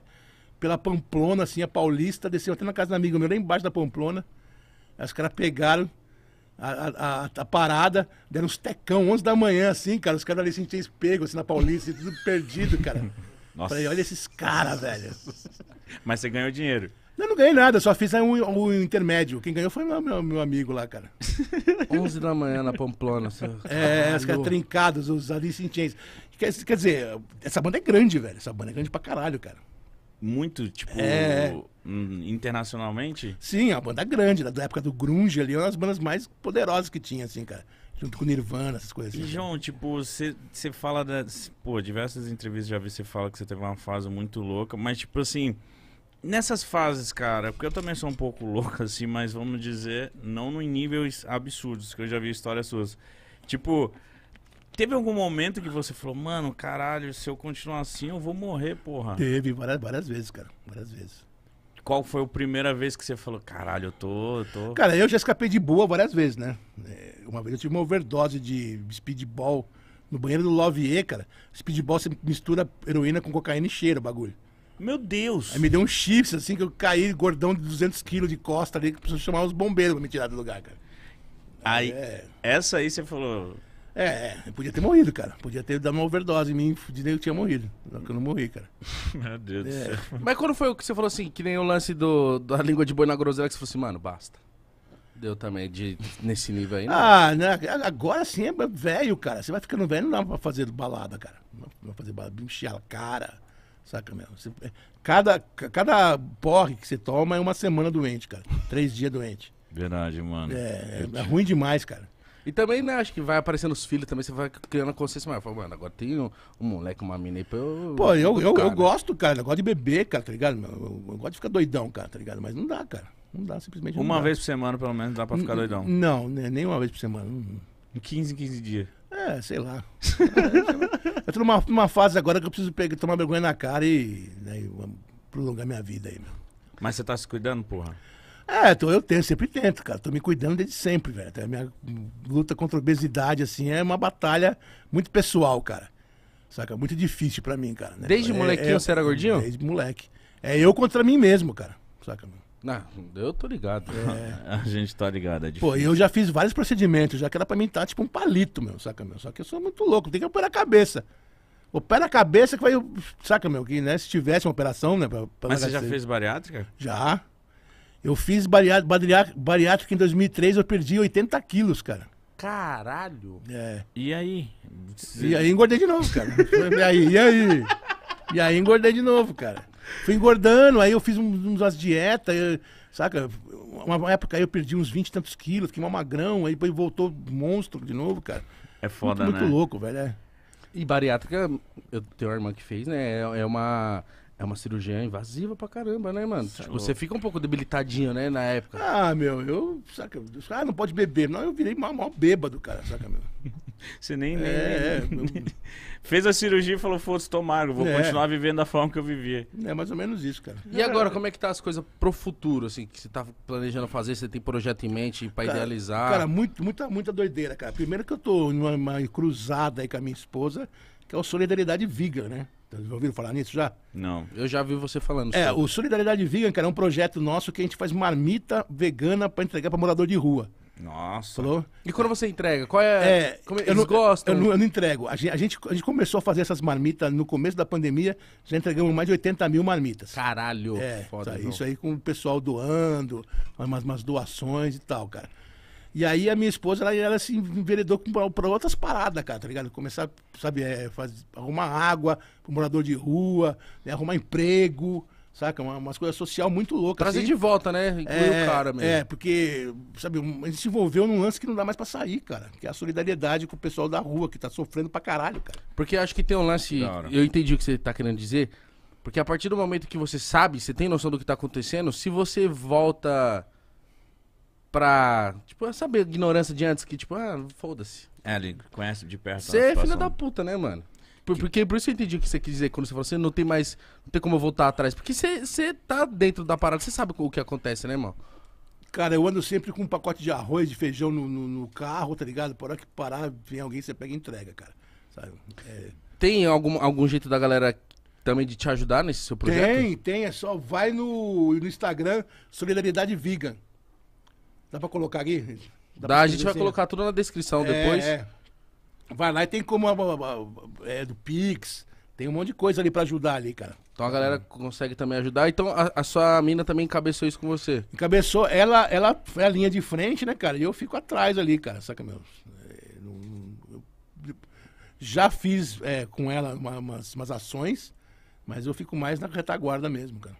pela Pamplona, assim, a Paulista, desceu até na casa do amigo meu, lá embaixo da Pamplona. Aí os caras pegaram a, a, a, parada, deram uns tecão, 11 da manhã, assim, cara. Os caras ali assim, pego, assim, na Paulista, assim, tudo perdido, cara. *laughs* Nossa. Falei, olha esses caras, velho. Mas você ganhou dinheiro. Eu não ganhei nada, só fiz aí um, um intermédio. Quem ganhou foi meu, meu, meu amigo lá, cara. 11 *laughs* da manhã na Pamplona. Seu... É, os caras trincados, os Alice in Chains. Quer, quer dizer, essa banda é grande, velho. Essa banda é grande pra caralho, cara muito, tipo, é... é. Hum, internacionalmente? Sim, a banda grande, da época do Grunge ali, é uma das bandas mais poderosas que tinha, assim, cara. Junto com Nirvana, essas coisas. E, assim, né? João, tipo, você fala da. Pô, diversas entrevistas já vi você fala que você teve uma fase muito louca, mas, tipo, assim. Nessas fases, cara, porque eu também sou um pouco *laughs* louco, assim, mas vamos dizer, não em níveis absurdos, que eu já vi histórias suas. Tipo, Teve algum momento que você falou, mano, caralho, se eu continuar assim, eu vou morrer, porra. Teve várias, várias vezes, cara. Várias vezes. Qual foi a primeira vez que você falou, caralho, eu tô, eu tô. Cara, eu já escapei de boa várias vezes, né? É, uma vez eu tive uma overdose de speedball no banheiro do Lovier, cara. Speedball você mistura heroína com cocaína e cheira o bagulho. Meu Deus! Aí me deu um chips, assim, que eu caí gordão de 200 quilos de costa ali, que precisou chamar os bombeiros pra me tirar do lugar, cara. Aí, é... essa aí você falou, é, é podia ter morrido, cara. Podia ter dado uma overdose em mim, dizer que eu tinha morrido. Só que eu não morri, cara. *laughs* Meu Deus é. do céu. Mas quando foi o que você falou assim, que nem o lance do, da língua de boi na groselha, que você falou assim, mano, basta. Deu também de, nesse nível aí, né? Ah, né? agora sim é velho, cara. Você vai ficando velho, não dá pra fazer balada, cara. Não dá pra fazer balada, encher a cara. Saca mesmo? Você, é, cada, cada porre que você toma é uma semana doente, cara. Três dias doente. Verdade, mano. É, é, é ruim demais, cara. E também, né, acho que vai aparecendo os filhos também, você vai criando a consciência maior. Fala, mano, agora tem um, um moleque, uma mina aí pra eu. Pô, eu, eu, eu né? gosto, cara. Eu gosto de beber, cara, tá ligado? Eu, eu, eu, gosto de ficar doidão, cara, tá ligado? Mas não dá, cara. Não dá, simplesmente. Uma vez por semana, pelo menos, dá pra ficar N doidão. Não, né, nem uma vez por semana. Em 15 em 15 dias. É, sei lá. eu tô numa, numa fase agora que eu preciso pegar, tomar vergonha na cara e né, prolongar minha vida aí, meu. Mas você tá se cuidando, porra? É, tô, eu tenho, sempre tento, cara. Tô me cuidando desde sempre, velho. A minha luta contra a obesidade, assim, é uma batalha muito pessoal, cara. Saca? Muito difícil pra mim, cara. Né? Desde é, molequinho é, você era gordinho? Desde moleque. É eu contra mim mesmo, cara. Saca, Não, ah, eu tô ligado. É. *laughs* A gente tá ligado, é difícil. Pô, eu já fiz vários procedimentos, já que era pra mim estar tá, tipo um palito, meu, saca, meu? Só que eu sou muito louco, tem que operar a cabeça. Opera a cabeça que vai. Saca, meu? Que, né? Se tivesse uma operação, né? Pra, pra Mas você já fez bariátrica? Já. Eu fiz bariátrica em 2003, eu perdi 80 quilos, cara. Caralho! É. E aí? E aí engordei de novo, cara. e aí, e aí? E aí engordei de novo, cara. Fui engordando, aí eu fiz uns, umas dietas, eu, saca? Uma época aí eu perdi uns 20 e tantos quilos, fiquei mal magrão, aí depois voltou monstro de novo, cara. É foda, muito, né? Muito louco, velho. É. E bariátrica, eu tenho uma irmã que fez, né? É, é uma. É uma cirurgia invasiva pra caramba, né, mano? Tipo, você fica um pouco debilitadinho, né, na época. Ah, meu, eu. Saca, eu ah, não pode beber. Não, eu virei mal, mal bêbado, cara, saca, meu. *laughs* Você nem. É, é nem, Fez a cirurgia e falou: foda-se, tô magro, vou é. continuar vivendo da forma que eu vivia. É mais ou menos isso, cara. E agora, como é que tá as coisas pro futuro, assim, que você tá planejando fazer? Você tem projeto em mente pra cara, idealizar? Cara, muito, muita, muita doideira, cara. Primeiro que eu tô numa cruzada aí com a minha esposa, que é o Solidariedade Viga, né? ouviram falar nisso já? Não, eu já vi você falando. É, sobre. o Solidariedade Vegan, cara, é um projeto nosso que a gente faz marmita vegana para entregar para morador de rua. Nossa. Falou? E quando você entrega? Qual é. é como, eles não, gostam? Eu não, eu não entrego. A gente, a gente, a, gente, começou a fazer essas marmitas no começo da pandemia, já entregamos mais de 80 mil marmitas. Caralho, é, foda. Isso aí, isso aí com o pessoal doando, umas, umas doações e tal, cara. E aí a minha esposa, ela, ela se enveredou para outras paradas, cara, tá ligado? Começar, sabe, é, arrumar água pro morador de rua, né? arrumar emprego, saca? Uma, umas coisas social muito loucas. Trazer assim. de volta, né? Incluir é, o cara mesmo. É, porque, sabe, a gente se envolveu num lance que não dá mais pra sair, cara. Que é a solidariedade com o pessoal da rua, que tá sofrendo pra caralho, cara. Porque acho que tem um lance, claro. eu entendi o que você tá querendo dizer, porque a partir do momento que você sabe, você tem noção do que tá acontecendo, se você volta pra. Tipo, é sabe ignorância de antes que, tipo, ah, foda-se. É, ele conhece de perto. Você é filho da puta, né, mano? Por, que... Porque por isso eu entendi o que você quis dizer quando você falou, você não tem mais. Não tem como voltar atrás. Porque você, você tá dentro da parada, você sabe o que acontece, né, irmão? Cara, eu ando sempre com um pacote de arroz, de feijão no, no, no carro, tá ligado? Por hora que parar, vem alguém, você pega e entrega, cara. Sabe? É... Tem algum, algum jeito da galera também de te ajudar nesse seu projeto? Tem, tem. É só vai no, no Instagram, Solidariedade Vegan. Dá pra colocar aqui? Dá, Dá a gente assim, vai assim? colocar tudo na descrição é, depois. É. Vai lá e tem como. Ah, ah, ah, é do Pix. Tem um monte de coisa ali pra ajudar ali, cara. Então a galera consegue também ajudar. Então a, a sua mina também encabeçou isso com você? Encabeçou. Ela, ela é a linha de frente, né, cara? E eu fico atrás ali, cara. Saca, meu? É, já fiz é, com ela umas, umas ações, mas eu fico mais na retaguarda mesmo, cara.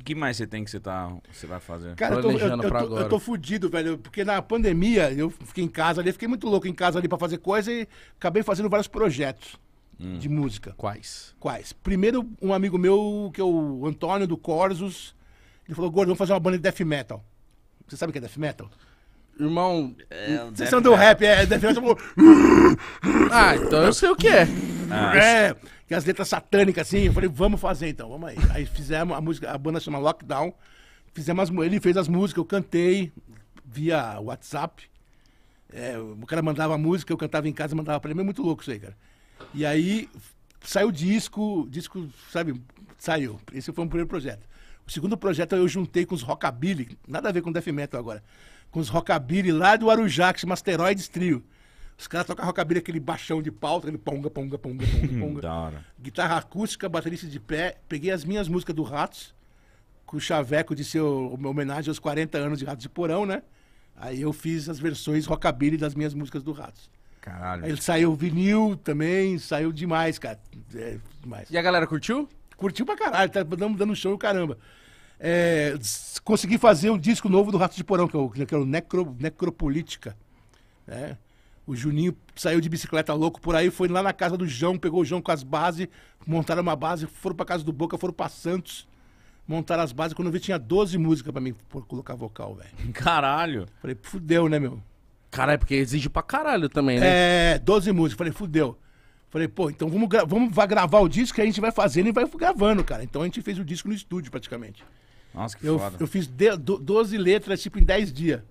O que mais você tem que você, tá, você vai fazer? Cara, eu tô, eu, eu, eu, eu tô fudido, velho. Porque na pandemia eu fiquei em casa ali, fiquei muito louco em casa ali pra fazer coisa e acabei fazendo vários projetos hum. de música. Quais? Quais? Primeiro, um amigo meu, que é o Antônio do Corsos, ele falou: Gordo, vamos fazer uma banda de death metal. Você sabe o que é death metal? Irmão. É, é, você vocês são do rap, é. Death metal. É tipo ah, então eu sei o que é. Ah, é tem as letras satânicas assim. Eu falei, vamos fazer então, vamos aí. Aí fizemos a música, a banda chama Lockdown. Fizemos as, ele fez as músicas, eu cantei via WhatsApp. É, o cara mandava a música, eu cantava em casa, mandava pra ele. É muito louco isso aí, cara. E aí saiu o disco, disco, sabe, saiu. Esse foi o primeiro projeto. O segundo projeto eu juntei com os Rockabilly, nada a ver com Death Metal agora, com os Rockabilly lá do Arujá, que chama Asteroides Trio. Os caras tocam rockabilly, aquele baixão de pau aquele ponga, ponga, ponga, ponga, *laughs* ponga. da hora. Guitarra acústica, baterista de pé. Peguei as minhas músicas do Ratos, com o Chaveco de seu homenagem aos 40 anos de Ratos de Porão, né? Aí eu fiz as versões rockabilly das minhas músicas do Ratos. Caralho. Aí saiu vinil também, saiu demais, cara. É, demais. E a galera curtiu? Curtiu pra caralho, tá dando show caramba. É, consegui fazer um disco novo do Rato de Porão, que é o, que é o Necro, Necropolítica. Né? O Juninho saiu de bicicleta louco por aí, foi lá na casa do João, pegou o João com as bases, montaram uma base, foram pra casa do Boca, foram pra Santos, montaram as bases. Quando eu vi, tinha 12 músicas pra mim por colocar vocal, velho. *laughs* Caralho. Falei, fudeu, né, meu? Caralho, porque exige pra caralho também, né? É, 12 músicas. Falei, fudeu. Falei, pô, então vamos, vamos vai gravar o disco que a gente vai fazendo e vai gravando, cara. Então a gente fez o disco no estúdio, praticamente. Nossa, que eu, foda. Eu fiz 12 letras, tipo, em 10 dias.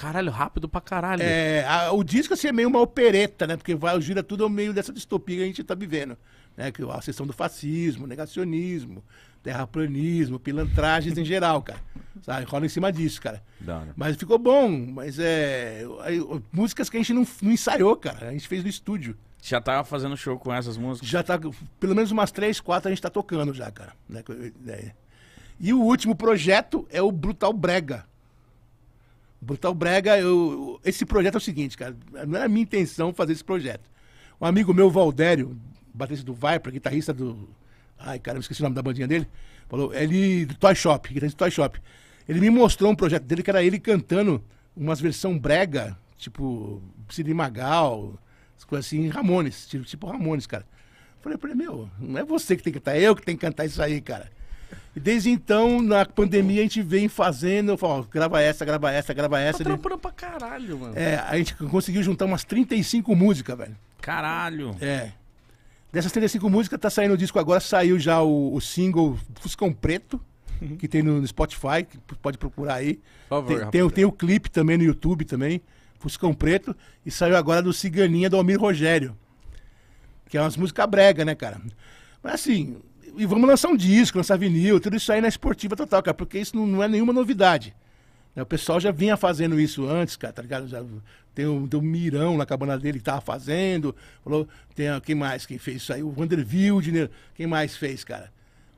Caralho, rápido pra caralho. É, a, o disco assim, é meio uma opereta, né? Porque vai, gira tudo ao é meio dessa distopia que a gente tá vivendo. Né? Que, a sessão do fascismo, negacionismo, terraplanismo, pilantragens em geral, cara. *laughs* Sabe? Rola em cima disso, cara. Dá, né? Mas ficou bom. Mas é. Músicas que a gente não, não ensaiou, cara. A gente fez no estúdio. Já tá fazendo show com essas músicas? Já tá. Pelo menos umas três, quatro a gente tá tocando já, cara. Né? É. E o último projeto é o Brutal Brega. Brutal Brega, eu, esse projeto é o seguinte, cara. Não era minha intenção fazer esse projeto. Um amigo meu, Valdério, baterista do Viper, guitarrista do. Ai, cara, eu esqueci o nome da bandinha dele. Falou, ele é do Toy Shop, guitarrista do Toy Shop. Ele me mostrou um projeto dele que era ele cantando umas versão brega, tipo Cid Magal, coisas assim, Ramones, tipo, tipo Ramones, cara. Falei falei meu, não é você que tem que cantar, é eu que tenho que cantar isso aí, cara. E desde então, na pandemia, a gente vem fazendo. Eu falo, ó, grava essa, grava essa, grava tá essa. Tá trampando pra caralho, mano. É, a gente conseguiu juntar umas 35 músicas, velho. Caralho. É. Dessas 35 músicas, tá saindo o disco agora, saiu já o, o single Fuscão Preto, uhum. que tem no, no, Spotify, que pode procurar aí. Por favor, tem, tem, o, tem o clipe também no YouTube também, Fuscão Preto, e saiu agora do Ciganinha do Almir Rogério. Que é umas músicas brega, né, cara? Mas assim, e vamos lançar um disco, lançar vinil, tudo isso aí na esportiva total, cara, porque isso não, não é nenhuma novidade. Né? O pessoal já vinha fazendo isso antes, cara, tá ligado? Já, tem o, Mirão na cabana dele que tava fazendo. Falou, tem, quem mais quem fez isso aí? O Vander Wildner, quem mais fez, cara?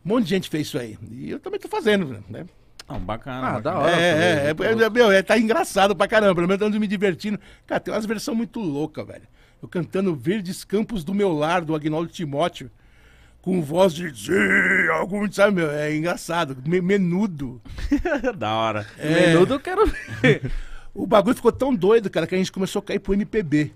Um monte de gente fez isso aí. E eu também tô fazendo, né? Não, bacana. Ah, bacana. da hora. É, é, é, é, meu, é, tá engraçado pra caramba. Pelo menos estamos me divertindo. Cara, tem umas versões muito loucas, velho. Eu cantando Verdes Campos do Meu Lar, do Agnaldo Timóteo com voz de algum alguns, sabe, meu? É engraçado. Menudo. *laughs* da hora. É. Menudo eu quero ver. *laughs* o bagulho ficou tão doido, cara, que a gente começou a cair pro MPB.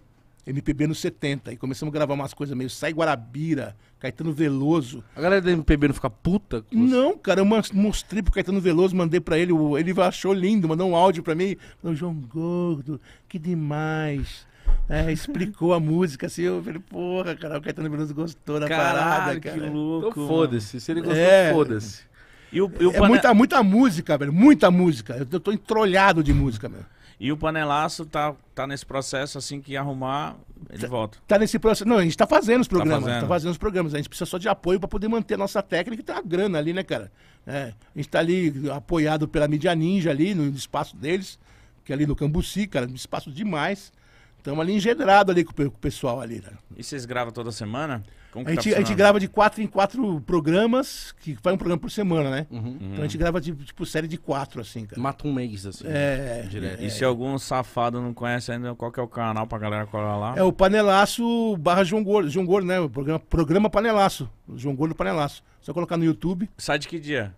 MPB nos 70. E começamos a gravar umas coisas meio Sai Guarabira, Caetano Veloso. A galera do MPB não fica puta? Não, cara, eu mostrei pro Caetano Veloso, mandei pra ele, ele achou lindo, mandou um áudio pra mim. João Gordo, que demais. É, explicou a música, assim, eu falei, porra, cara, o Caetano Veloso gostou da Caralho, parada, cara. que louco. Então foda-se, se ele gostou, é. foda-se. E o, e o é pane... muita, muita música, velho, muita música. Eu, tô entrolhado de música, velho. E o panelaço tá, tá nesse processo, assim que arrumar, ele tá, volta. Tá nesse processo. Não, a gente tá fazendo os tá programas. Tá fazendo. tá fazendo os programas. A gente precisa só de apoio para poder manter a nossa técnica e ter a grana ali, né, cara? É, a gente tá ali apoiado pela mídia ninja ali, no espaço deles, que é ali no Cambuci, cara, um espaço demais. Estamos ali engendrados ali com, o pessoal ali. Né? E vocês gravam toda semana? Tá a gente, tá a, gente, grava de quatro em quatro programas, que faz um programa por semana, né? Uhum. Então a uhum. gente grava de, tipo série de quatro, assim, cara. Mata um mês, assim. Né? É. Direto. É, e se algum safado não conhece ainda, qual que é o canal pra galera colar lá? É o Panelaço barra João Gordo, João Gordo, né? O programa, programa Panelaço. João Gordo Panelaço. Só colocar no YouTube. Sai de que dia?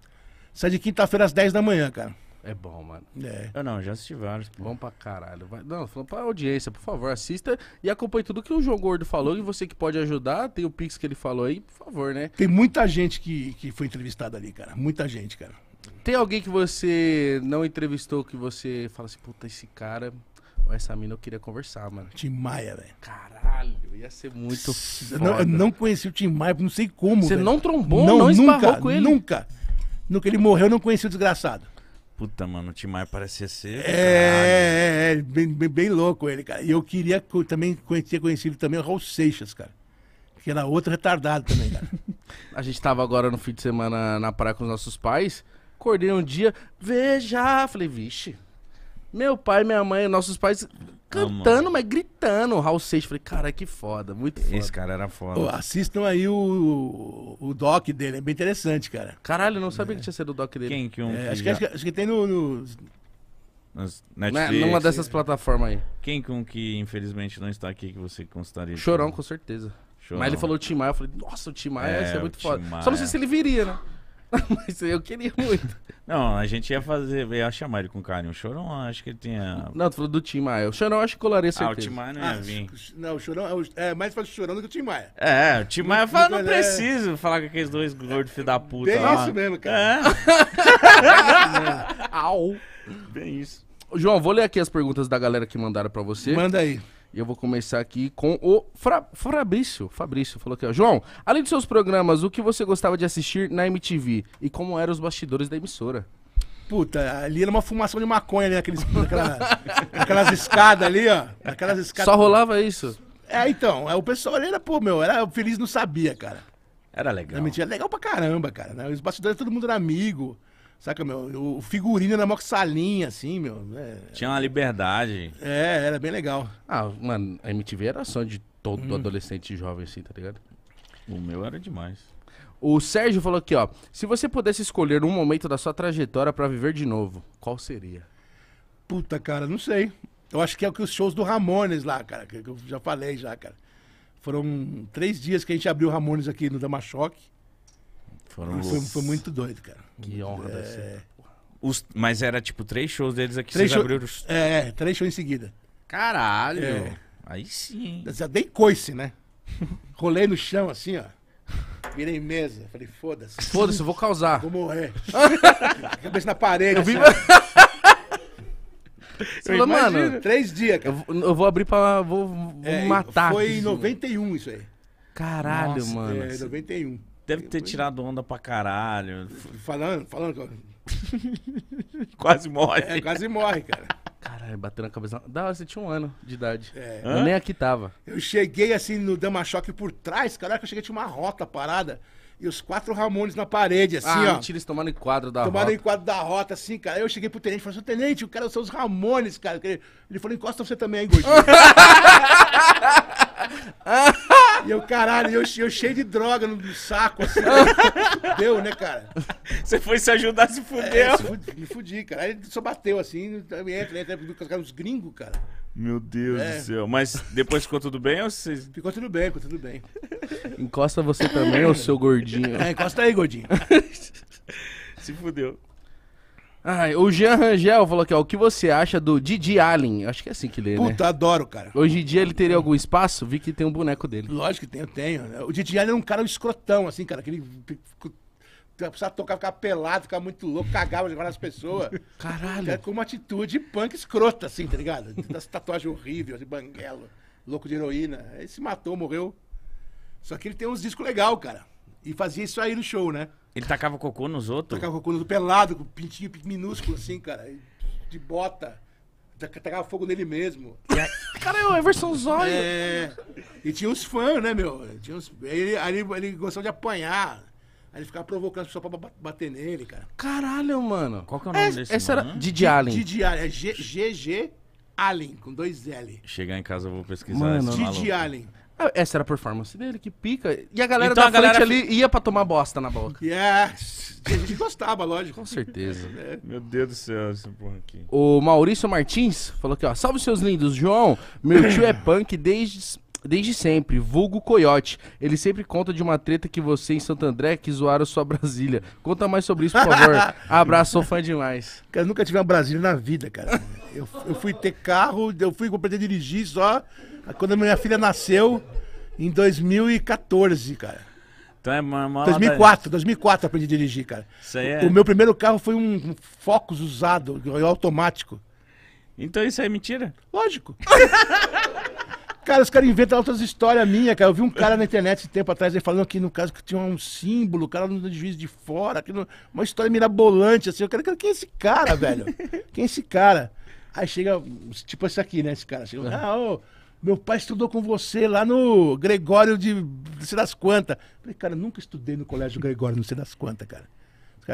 Sai de quinta-feira às 10 da manhã, cara. É bom, mano. É. Eu ah, não, já assisti vários. Pô. Bom pra caralho. Vai... Não, falando pra audiência, por favor, assista e acompanhe tudo que o João Gordo falou. E você que pode ajudar, tem o Pix que ele falou aí, por favor, né? Tem muita gente que, que foi entrevistada ali, cara. Muita gente, cara. Tem alguém que você não entrevistou que você fala assim, puta, esse cara ou essa mina eu queria conversar, mano? Tim Maia, velho. Caralho, ia ser muito foda. Não, eu não conheci o Tim Maia, não sei como, Você véio. não trombou, não, não nunca, com ele? Nunca. No que ele morreu, eu não conheci o desgraçado. Puta, mano, o Tim Maia parecia ser. É, é, é, é bem, bem, bem, louco ele, cara. E eu queria co também conhecer, conhecido também o Raul Seixas, cara. Que era outro retardado também, cara. *laughs* a gente tava agora no fim de semana na praia com os nossos pais. Acordei um dia, veja. Falei, vixe. Meu pai, minha mãe, nossos pais cantando, mas gritando. Raul Seixas. Falei, cara, que foda, muito foda. Esse cara era foda. assistam aí o, o doc dele, é bem interessante, cara. Caralho, não sabia é. que tinha sido o doc dele. Quem que um. É, que acho, que, acho, que, tem no. no... É, Netflix, numa dessas plataformas aí. Quem com que infelizmente não está aqui que você constaria? Chorão, com certeza. Chorão. Mas ele falou o Tim Maia, eu falei, nossa, o Tim Maia é, ser é muito foda. Maia. Só não sei se ele viria, né? *laughs* Mas eu queria muito. Não, a gente ia fazer, ia chamar ele com carinho. O Chorão, acho que ele tinha. Não, tu falou do Tim Maia. O Chorão, acho que colaria certeza. Ah, o Tim Maia não ia ah, vir. Não, o Chorão, é, é mais fala Chorão do que o Tim Maia. É, é o Tim Maia fala, não, não, não é. preciso é... falar com aqueles dois gordos filho da puta Bem lá. isso mesmo, cara. É. *laughs* Au. Bem isso. João, vou ler aqui as perguntas da galera que mandaram pra você. Manda aí. E eu vou começar aqui com o Fra Fabrício. Fabrício falou aqui, ó. João, além dos seus programas, o que você gostava de assistir na MTV? E como eram os bastidores da emissora? Puta, ali era uma fumação de maconha ali, né? aqueles, naquelas, naquelas escadas ali, ó. aquelas escadas. Só rolava isso? É, então. É, o pessoal ali era, pô, meu, era feliz, não sabia, cara. Era legal. Era legal pra caramba, cara. Né? Os bastidores, todo mundo era amigo. Saca, meu? O figurino era mó salinha, assim, meu. É... Tinha uma liberdade. É, era bem legal. Ah, mano, a MTV era só de todo hum. adolescente jovem, assim, tá ligado? O meu era demais. O Sérgio falou aqui, ó. Se você pudesse escolher um momento da sua trajetória para viver de novo, qual seria? Puta, cara, não sei. Eu acho que é o que os shows do Ramones lá, cara, que eu já falei já, cara. Foram três dias que a gente abriu Ramones aqui no Damachoque. Foram foi, foi muito doido, cara. Que hum, honra é... dessa. Os, mas era tipo três shows deles aqui, três show... abriram os... É, três shows em seguida. Caralho! É. Aí sim. Eu já dei coice, né? Rolei no chão assim, ó. Virei mesa. Falei, foda-se. Foda-se, eu vou causar. Vou morrer. *laughs* Cabeça na parede. Eu vi... Assim, *laughs* Você falou, mano. Três dias, cara. Eu, eu, vou abrir pra. Vou, vou é, matar. Foi em 91 isso aí. Caralho, Nossa, mano. É, 91. Deve ter tirado onda pra caralho. Falando, falando. *laughs* quase morre. É, quase morre, cara. Caralho, bateu na cabeça. Da hora, você tinha um ano de idade. É. Eu nem aqui tava. Eu cheguei assim no Dama Choque por trás, caraca, eu cheguei, tinha uma rota parada. E os quatro Ramones na parede, assim, ah, ó. Mentira, eles tomaram em quadro da Tomaram rota. em quadro da rota, assim, cara. Eu cheguei pro tenente e falei assim, tenente, o cara são os Ramones, cara. Ele falou, encosta você também aí, gordinho. *laughs* E eu, caralho, eu, eu cheio de droga no saco, assim. Deu, né, cara? Você foi se ajudar, se é, fudeu. É, se fudi, me fudi, cara. Aí ele só bateu assim, entra, entra, entra, uns gringos, cara. Meu Deus é. do céu. Mas depois ficou tudo bem ou vocês. Ficou tudo bem, ficou tudo bem. Encosta você também, ou seu gordinho? É, encosta aí, gordinho. *laughs* se fudeu. Ah, o Jean Rangel falou aqui, ó, o que você acha do Didi Allen? Acho que é assim que lê, né? Puta, adoro, cara. Hoje em dia ele teria algum espaço? Vi que tem um boneco dele. Lógico que tem, eu tenho. Né? O Didi Allen é um cara escrotão, assim, cara, aquele precisava tocar, ficar pelado, ficar muito louco, cagava jogava nas pessoas. Caralho. Era é com uma atitude punk escrota, assim, tá ligado? Das tatuagens horríveis, de banguelo, louco de heroína. Ele se matou, morreu. Só que ele tem uns discos legal, cara. E fazia isso aí no show, né? Ele tacava cocô nos outros? Tacava cocô nos outros, pelado, com pintinho minúsculo assim, cara, de bota. Tacava fogo nele mesmo. A... Cara, é o Everson Zóio. É... E tinha uns fãs, né, meu? Tinha uns... ele, ele, ele gostava de apanhar. Aí ele ficava provocando as pessoas pra bater nele, cara. Caralho, mano. Qual que é o nome é, desse? Essa mano? era Didi Allen. Didi Allen. É GG Allen, com dois L. Chegar em casa eu vou pesquisar. Mano, Didi Allen. Ah, essa era a performance dele, que pica. E a galera então, da a frente ali ia pra tomar bosta na boca. Yes! E a gente gostava, lógico. Com certeza. É. Meu Deus do céu, esse porra aqui. O Maurício Martins falou aqui, ó. Salve, seus lindos. João, meu tio é punk desde desde sempre, vulgo Coiote. Ele sempre conta de uma treta que você em Santo André que zoaram sua Brasília. Conta mais sobre isso, por favor. *laughs* Abraço, sou fã demais. Cara, eu nunca tive uma Brasília na vida, cara. Eu, eu fui ter carro, eu fui aprender a dirigir só quando a minha filha nasceu em 2014, cara. Então é uma, uma 2004, 2004 aprendi a dirigir, cara. Isso aí é... O meu primeiro carro foi um Focus usado, automático. Então isso é mentira? Lógico. *laughs* Cara, os caras inventam outras histórias minhas, cara. Eu vi um cara na internet esse tempo atrás falando que no caso que tinha um símbolo, o cara no juiz de fora, que uma história mirabolante, assim. Eu quero, quem é esse cara, velho? Quem é esse cara? Aí chega, tipo esse aqui, né? Esse cara chega, ah, ô, meu pai estudou com você lá no Gregório de, não sei das quantas. Falei, cara, nunca estudei no colégio Gregório, não sei das quantas, cara.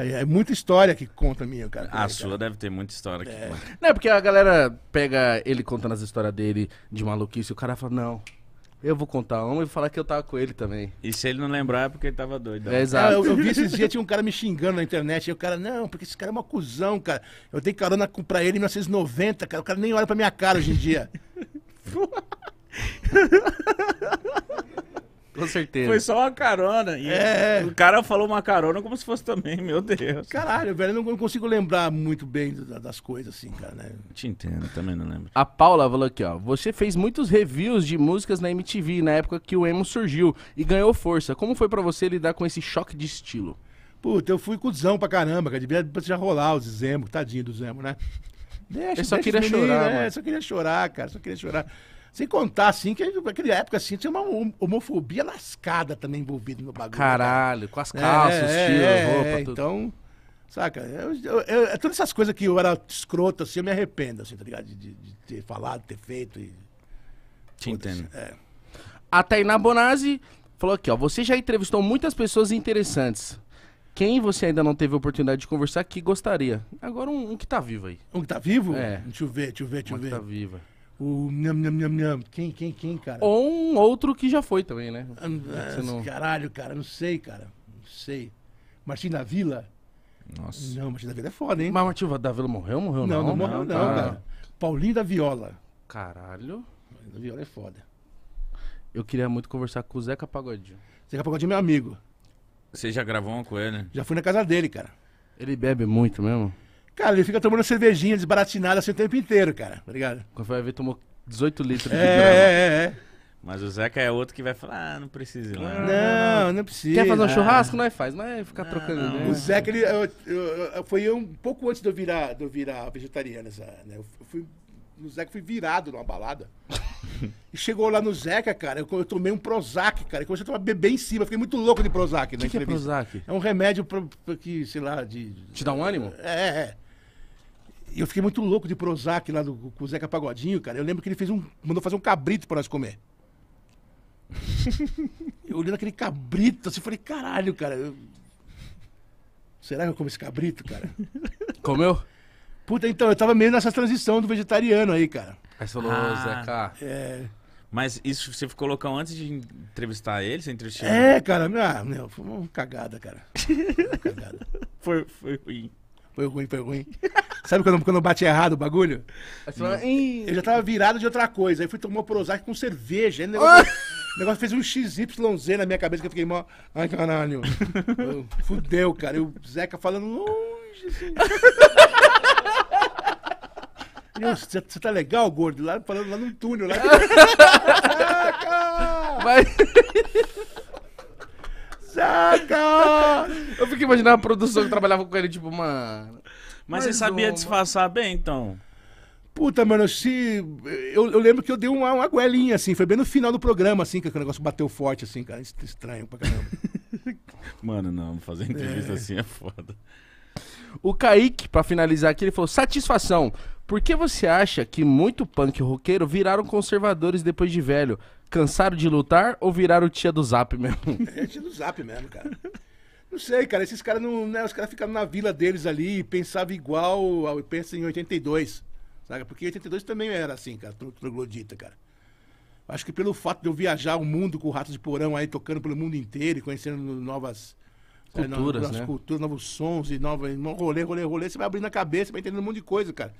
É muita história que conta minha, cara. A sua cara. deve ter muita história é. que conta. Não, é porque a galera pega ele contando as histórias dele de maluquice, o cara fala, não, eu vou contar uma e falar que eu tava com ele também. E se ele não lembrar é porque ele tava doido. É, exato. Ah, eu, eu, vi esses dias, tinha um cara me xingando na internet. E o cara, não, porque esse cara é uma cuzão, cara. Eu dei carona pra ele em 1990, cara. O cara nem olha pra minha cara hoje em dia. *laughs* Com *laughs* certeza. Foi só uma carona. E é, é. O cara falou uma carona como se fosse também, meu Deus. Caralho, velho, eu não consigo lembrar muito bem das coisas assim, cara. Né? Te entendo, também não lembro. A Paula falou aqui, ó. Você fez muitos reviews de músicas na MTV na época que o emo surgiu e ganhou força. Como foi para você lidar com esse choque de estilo? Puta, eu fui cuzão pra caramba, cara. Devia já rolar os Zemo, tadinho do Zemo, né? Deixa, eu só queria menino, chorar. É, Eu só queria chorar, cara. Só queria chorar. Sem contar, assim, que naquela época, assim, tinha uma homofobia lascada também envolvida no bagulho. Né, Caralho, com as calças, é, tira, é, roupa, é, tudo. Então, saca? Eu, eu, eu, é todas essas coisas que eu era escroto, assim, eu me arrependo, assim, tá ligado? De, de, de ter falado, ter feito e... Te entendo. É. A Tainá Bonazzi falou aqui, ó. Você já entrevistou muitas pessoas interessantes. Quem você ainda não teve oportunidade de conversar que gostaria? Agora um, um que tá vivo aí. Um que tá vivo? É. Deixa eu ver, deixa eu ver, deixa eu ver. Um que tá vivo. O nham, nham, nham, nham. Quem, quem, quem, cara? Ou um outro que já foi também, né? Ah, ah, não... Caralho, cara, não sei, cara. Não sei. Martim da Vila? Nossa. Não, Martim da Vila é foda, hein? Mas Martim da Vila morreu, morreu não? Não, não morreu né? não, ah. cara. Paulinho da Viola. Caralho. Paulinho da Viola é foda. Eu queria muito conversar com o Zeca Pagodinho. Zeca Pagodinho é meu amigo. Você já gravou uma com ele? Já fui na casa dele, cara. Ele bebe muito mesmo? Cara, ele fica tomando cervejinha desbaratinada assim o tempo inteiro, cara. Obrigado. Tá Quando a ver, tomou 18 litros de é, é, é, é. Mas o Zeca é outro que vai falar, ah, não precisa ir lá. Não, não precisa. Quer fazer um ah. churrasco? é, faz, mas ficar trocando não. Né? O Zeca, ele, eu, eu, foi um pouco antes de eu virar, de eu virar vegetariano. Né? Eu fui, no Zeca fui virado numa balada. *laughs* e chegou lá no Zeca, cara, eu, eu tomei um Prozac, cara. Eu comecei a tomar bebê em cima. Fiquei muito louco de Prozac. O que, que é Prozac? É um remédio pra, pra que, sei lá, de... Te dá um ânimo? É, é. E eu fiquei muito louco de Prozac lá do, com o Zeca Pagodinho, cara. Eu lembro que ele fez um. mandou fazer um cabrito pra nós comer. *laughs* eu olhando aquele cabrito, assim, falei, caralho, cara. Eu... Será que eu como esse cabrito, cara? Comeu? Puta, então, eu tava meio nessa transição do vegetariano aí, cara. Aí você falou, ah, Zeca. É. Mas isso você ficou loucão antes de entrevistar ele? Você entrevistou? É, cara, ah, não, foi uma cagada, cara. Foi uma cagada. *laughs* foi, foi ruim. Foi ruim, foi ruim. *laughs* Sabe quando, quando eu bati errado o bagulho? eu já tava virado de outra coisa. Aí fui tomar Prozac com cerveja. Aí o negócio, *laughs* negócio fez um XYZ na minha cabeça que eu fiquei mó. Ai, caralho. Eu, fudeu, cara. E o Zeca falando longe, *laughs* assim. Você tá legal, gordo? Lá, falando lá no túnel. Lá... Ah, Mas... Saca! Eu fiquei imaginando a produção que trabalhava com ele, tipo, mano. Mas você sabia disfarçar bem, então? Puta, mano, se. Eu, eu, lembro que eu dei uma, uma guelinha assim. Foi bem no final do programa, assim, que o negócio bateu forte, assim, cara. Estranho pra caramba. *laughs* mano, não, fazer entrevista é. assim é foda. O Kaique, pra finalizar aqui, ele falou: satisfação. Por que você acha que muito punk roqueiro viraram conservadores depois de velho? Cansaram de lutar ou viraram tia do zap mesmo? *laughs* É tia do zap mesmo, cara. Não sei, cara. Esses caras não. Né, os caras ficaram na vila deles ali e pensavam igual. Ao, pensa em 82. Sabe? Porque 82 também era assim, cara, troglodita, cara. Acho que pelo fato de eu viajar o mundo com o Rato de Porão aí, tocando pelo mundo inteiro e conhecendo novas culturas, novas, né? culturas novos sons e novas, rolê, rolê, rolê, você vai abrindo a cabeça, vai entendendo um monte de coisa, cara.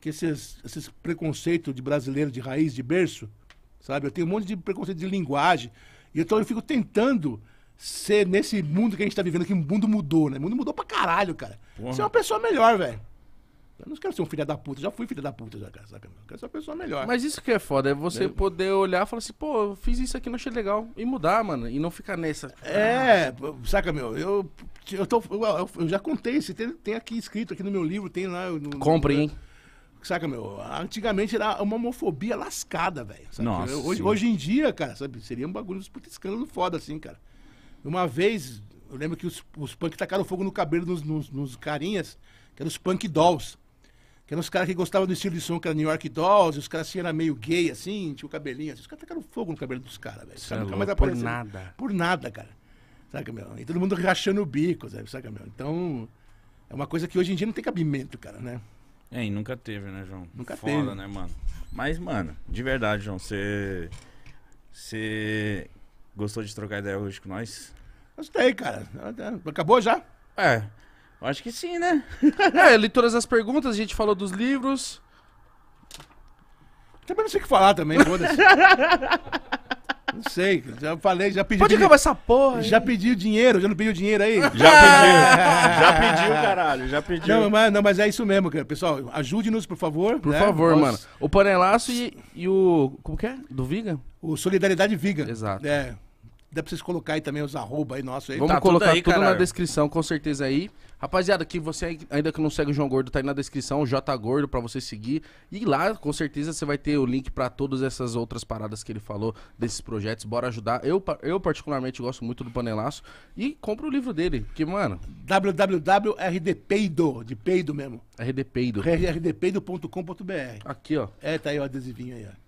Que esses, esses preconceitos de brasileiro de raiz, de berço, sabe? Eu tenho um monte de preconceito de linguagem. E então eu fico tentando ser nesse mundo que a gente tá vivendo, que o mundo mudou, né? O mundo mudou pra caralho, cara. Porra. Ser uma pessoa melhor, velho. Eu não quero ser um filho da puta, já fui filho da puta, já, cara, saca? Eu quero ser uma pessoa melhor. Mas isso que é foda, é você poder olhar e falar assim, pô, eu fiz isso aqui, não achei legal. E mudar, mano, e não ficar nessa. É, saca, meu, eu, eu, tô, eu, eu já contei, isso, tem, tem aqui escrito aqui no meu livro, tem lá. No, Compre, no, hein? Saca, meu? Antigamente era uma homofobia lascada, velho. Nossa. Hoje, hoje, em dia, cara, sabe? Seria um bagulho dos putos escândalo foda, assim, cara. Uma vez, eu lembro que os, os punk tacaram fogo no cabelo nos, nos, nos carinhas, que eram os punk dolls. Que eram os caras que gostavam do estilo de som, que era New York Dolls, e os caras assim eram meio gay, assim, tinha o cabelinho assim. Os caras tacaram fogo no cabelo dos caras, velho. É por nada. Por nada, cara. Saca, meu? E todo mundo rachando o bico, sabe? Saca, meu? Então, é uma coisa que hoje em dia não tem cabimento, cara, né? É, e nunca teve, né, João? Nunca Foda, teve. né, mano? Mas, mano, de verdade, João, você. Você gostou de trocar ideia hoje com nós? Gostei, cara. Acabou já? É. Acho que sim, né? *laughs* é, eu li todas as perguntas, a gente falou dos livros. Também não sei o que falar também, foda-se. *laughs* Não sei, já falei, já pedi. Pode acabar essa porra. Já pediu dinheiro, já não pediu dinheiro aí? Já *laughs* pediu. já pediu, caralho, já pediu. Não, mas, não, mas é isso mesmo, cara. Pessoal, ajude-nos, por favor. Por né? favor, mano. O panelaço e, e o. Como que é? Do Viga? O Solidariedade Viga. Exato. É. Dá pra vocês colocar aí também os arroba aí nosso aí. Vamos tá colocar tudo, aí, tudo na descrição, com certeza aí. Rapaziada, que você ainda que não segue o João Gordo, tá aí na descrição, o J Gordo pra você seguir. E lá, com certeza, você vai ter o link para todas essas outras paradas que ele falou, desses projetos. Bora ajudar. Eu, eu particularmente, gosto muito do Panelaço. E compra o livro dele, que mano... www.rdpeido, de peido mesmo. rdpeido. rdpeido.com.br. Aqui, ó. É, tá aí o adesivinho aí, ó.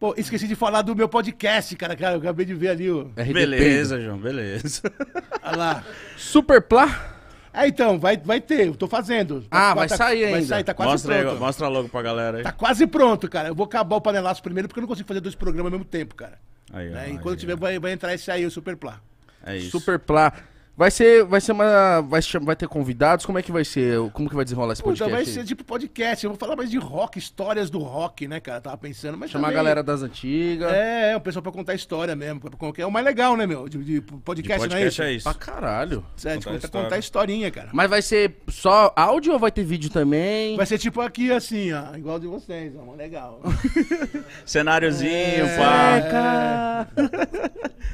Pô, esqueci de falar do meu podcast, cara, cara. Eu acabei de ver ali o. É RDP. Beleza, né? João, beleza. *laughs* Olha lá. Superplá? É, então, vai, vai ter, eu tô fazendo. Ah, tá, vai tá, sair ainda. Vai sair, tá quase mostra pronto. Aí, mostra logo pra galera aí. Tá quase pronto, cara. Eu vou acabar o panelaço primeiro porque eu não consigo fazer dois programas ao mesmo tempo, cara. Aí, né? ó, Enquanto aí, tiver, ó. vai, vai entrar esse aí, o Superplá. É isso. Superplá. Vai ser, vai ser uma, vai, vai ter convidados. Como é que vai ser? Como que vai desenrolar esse podcast? Puta, vai aí? ser tipo podcast. Eu vou falar mais de rock, histórias do rock, né, cara? Tava pensando, mas chamar também... a galera das antigas. É, é, o pessoal para contar história mesmo, é o mais legal, né, meu? De, de podcast, né podcast não é isso? É isso. Pra caralho. É, tipo, contar, contar historinha, cara. Mas vai ser só áudio ou vai ter vídeo também? Vai ser tipo aqui assim, ó, igual de vocês, ó, legal. *laughs* Cenáriozinho, é, pá. É, cara.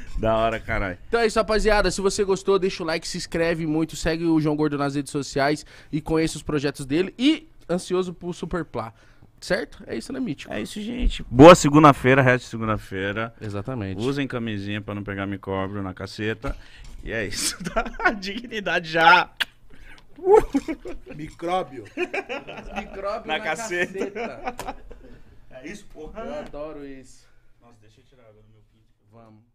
*laughs* Da hora, caralho. Então é isso, rapaziada. Se você gostou, deixa o like, se inscreve muito, segue o João Gordo nas redes sociais e conheça os projetos dele. E ansioso pro Superplá. Certo? É isso, né, Mítico? É isso, gente. Boa segunda-feira, resto de segunda-feira. Exatamente. Usem camisinha pra não pegar micróbio na caceta. E é isso. *laughs* Tá a dignidade já. Uh! Micróbio. Micróbio na, na caceta. caceta. *laughs* É isso, porra? Eu adoro isso. Nossa, deixa eu tirar agora meu pinto. Vamos.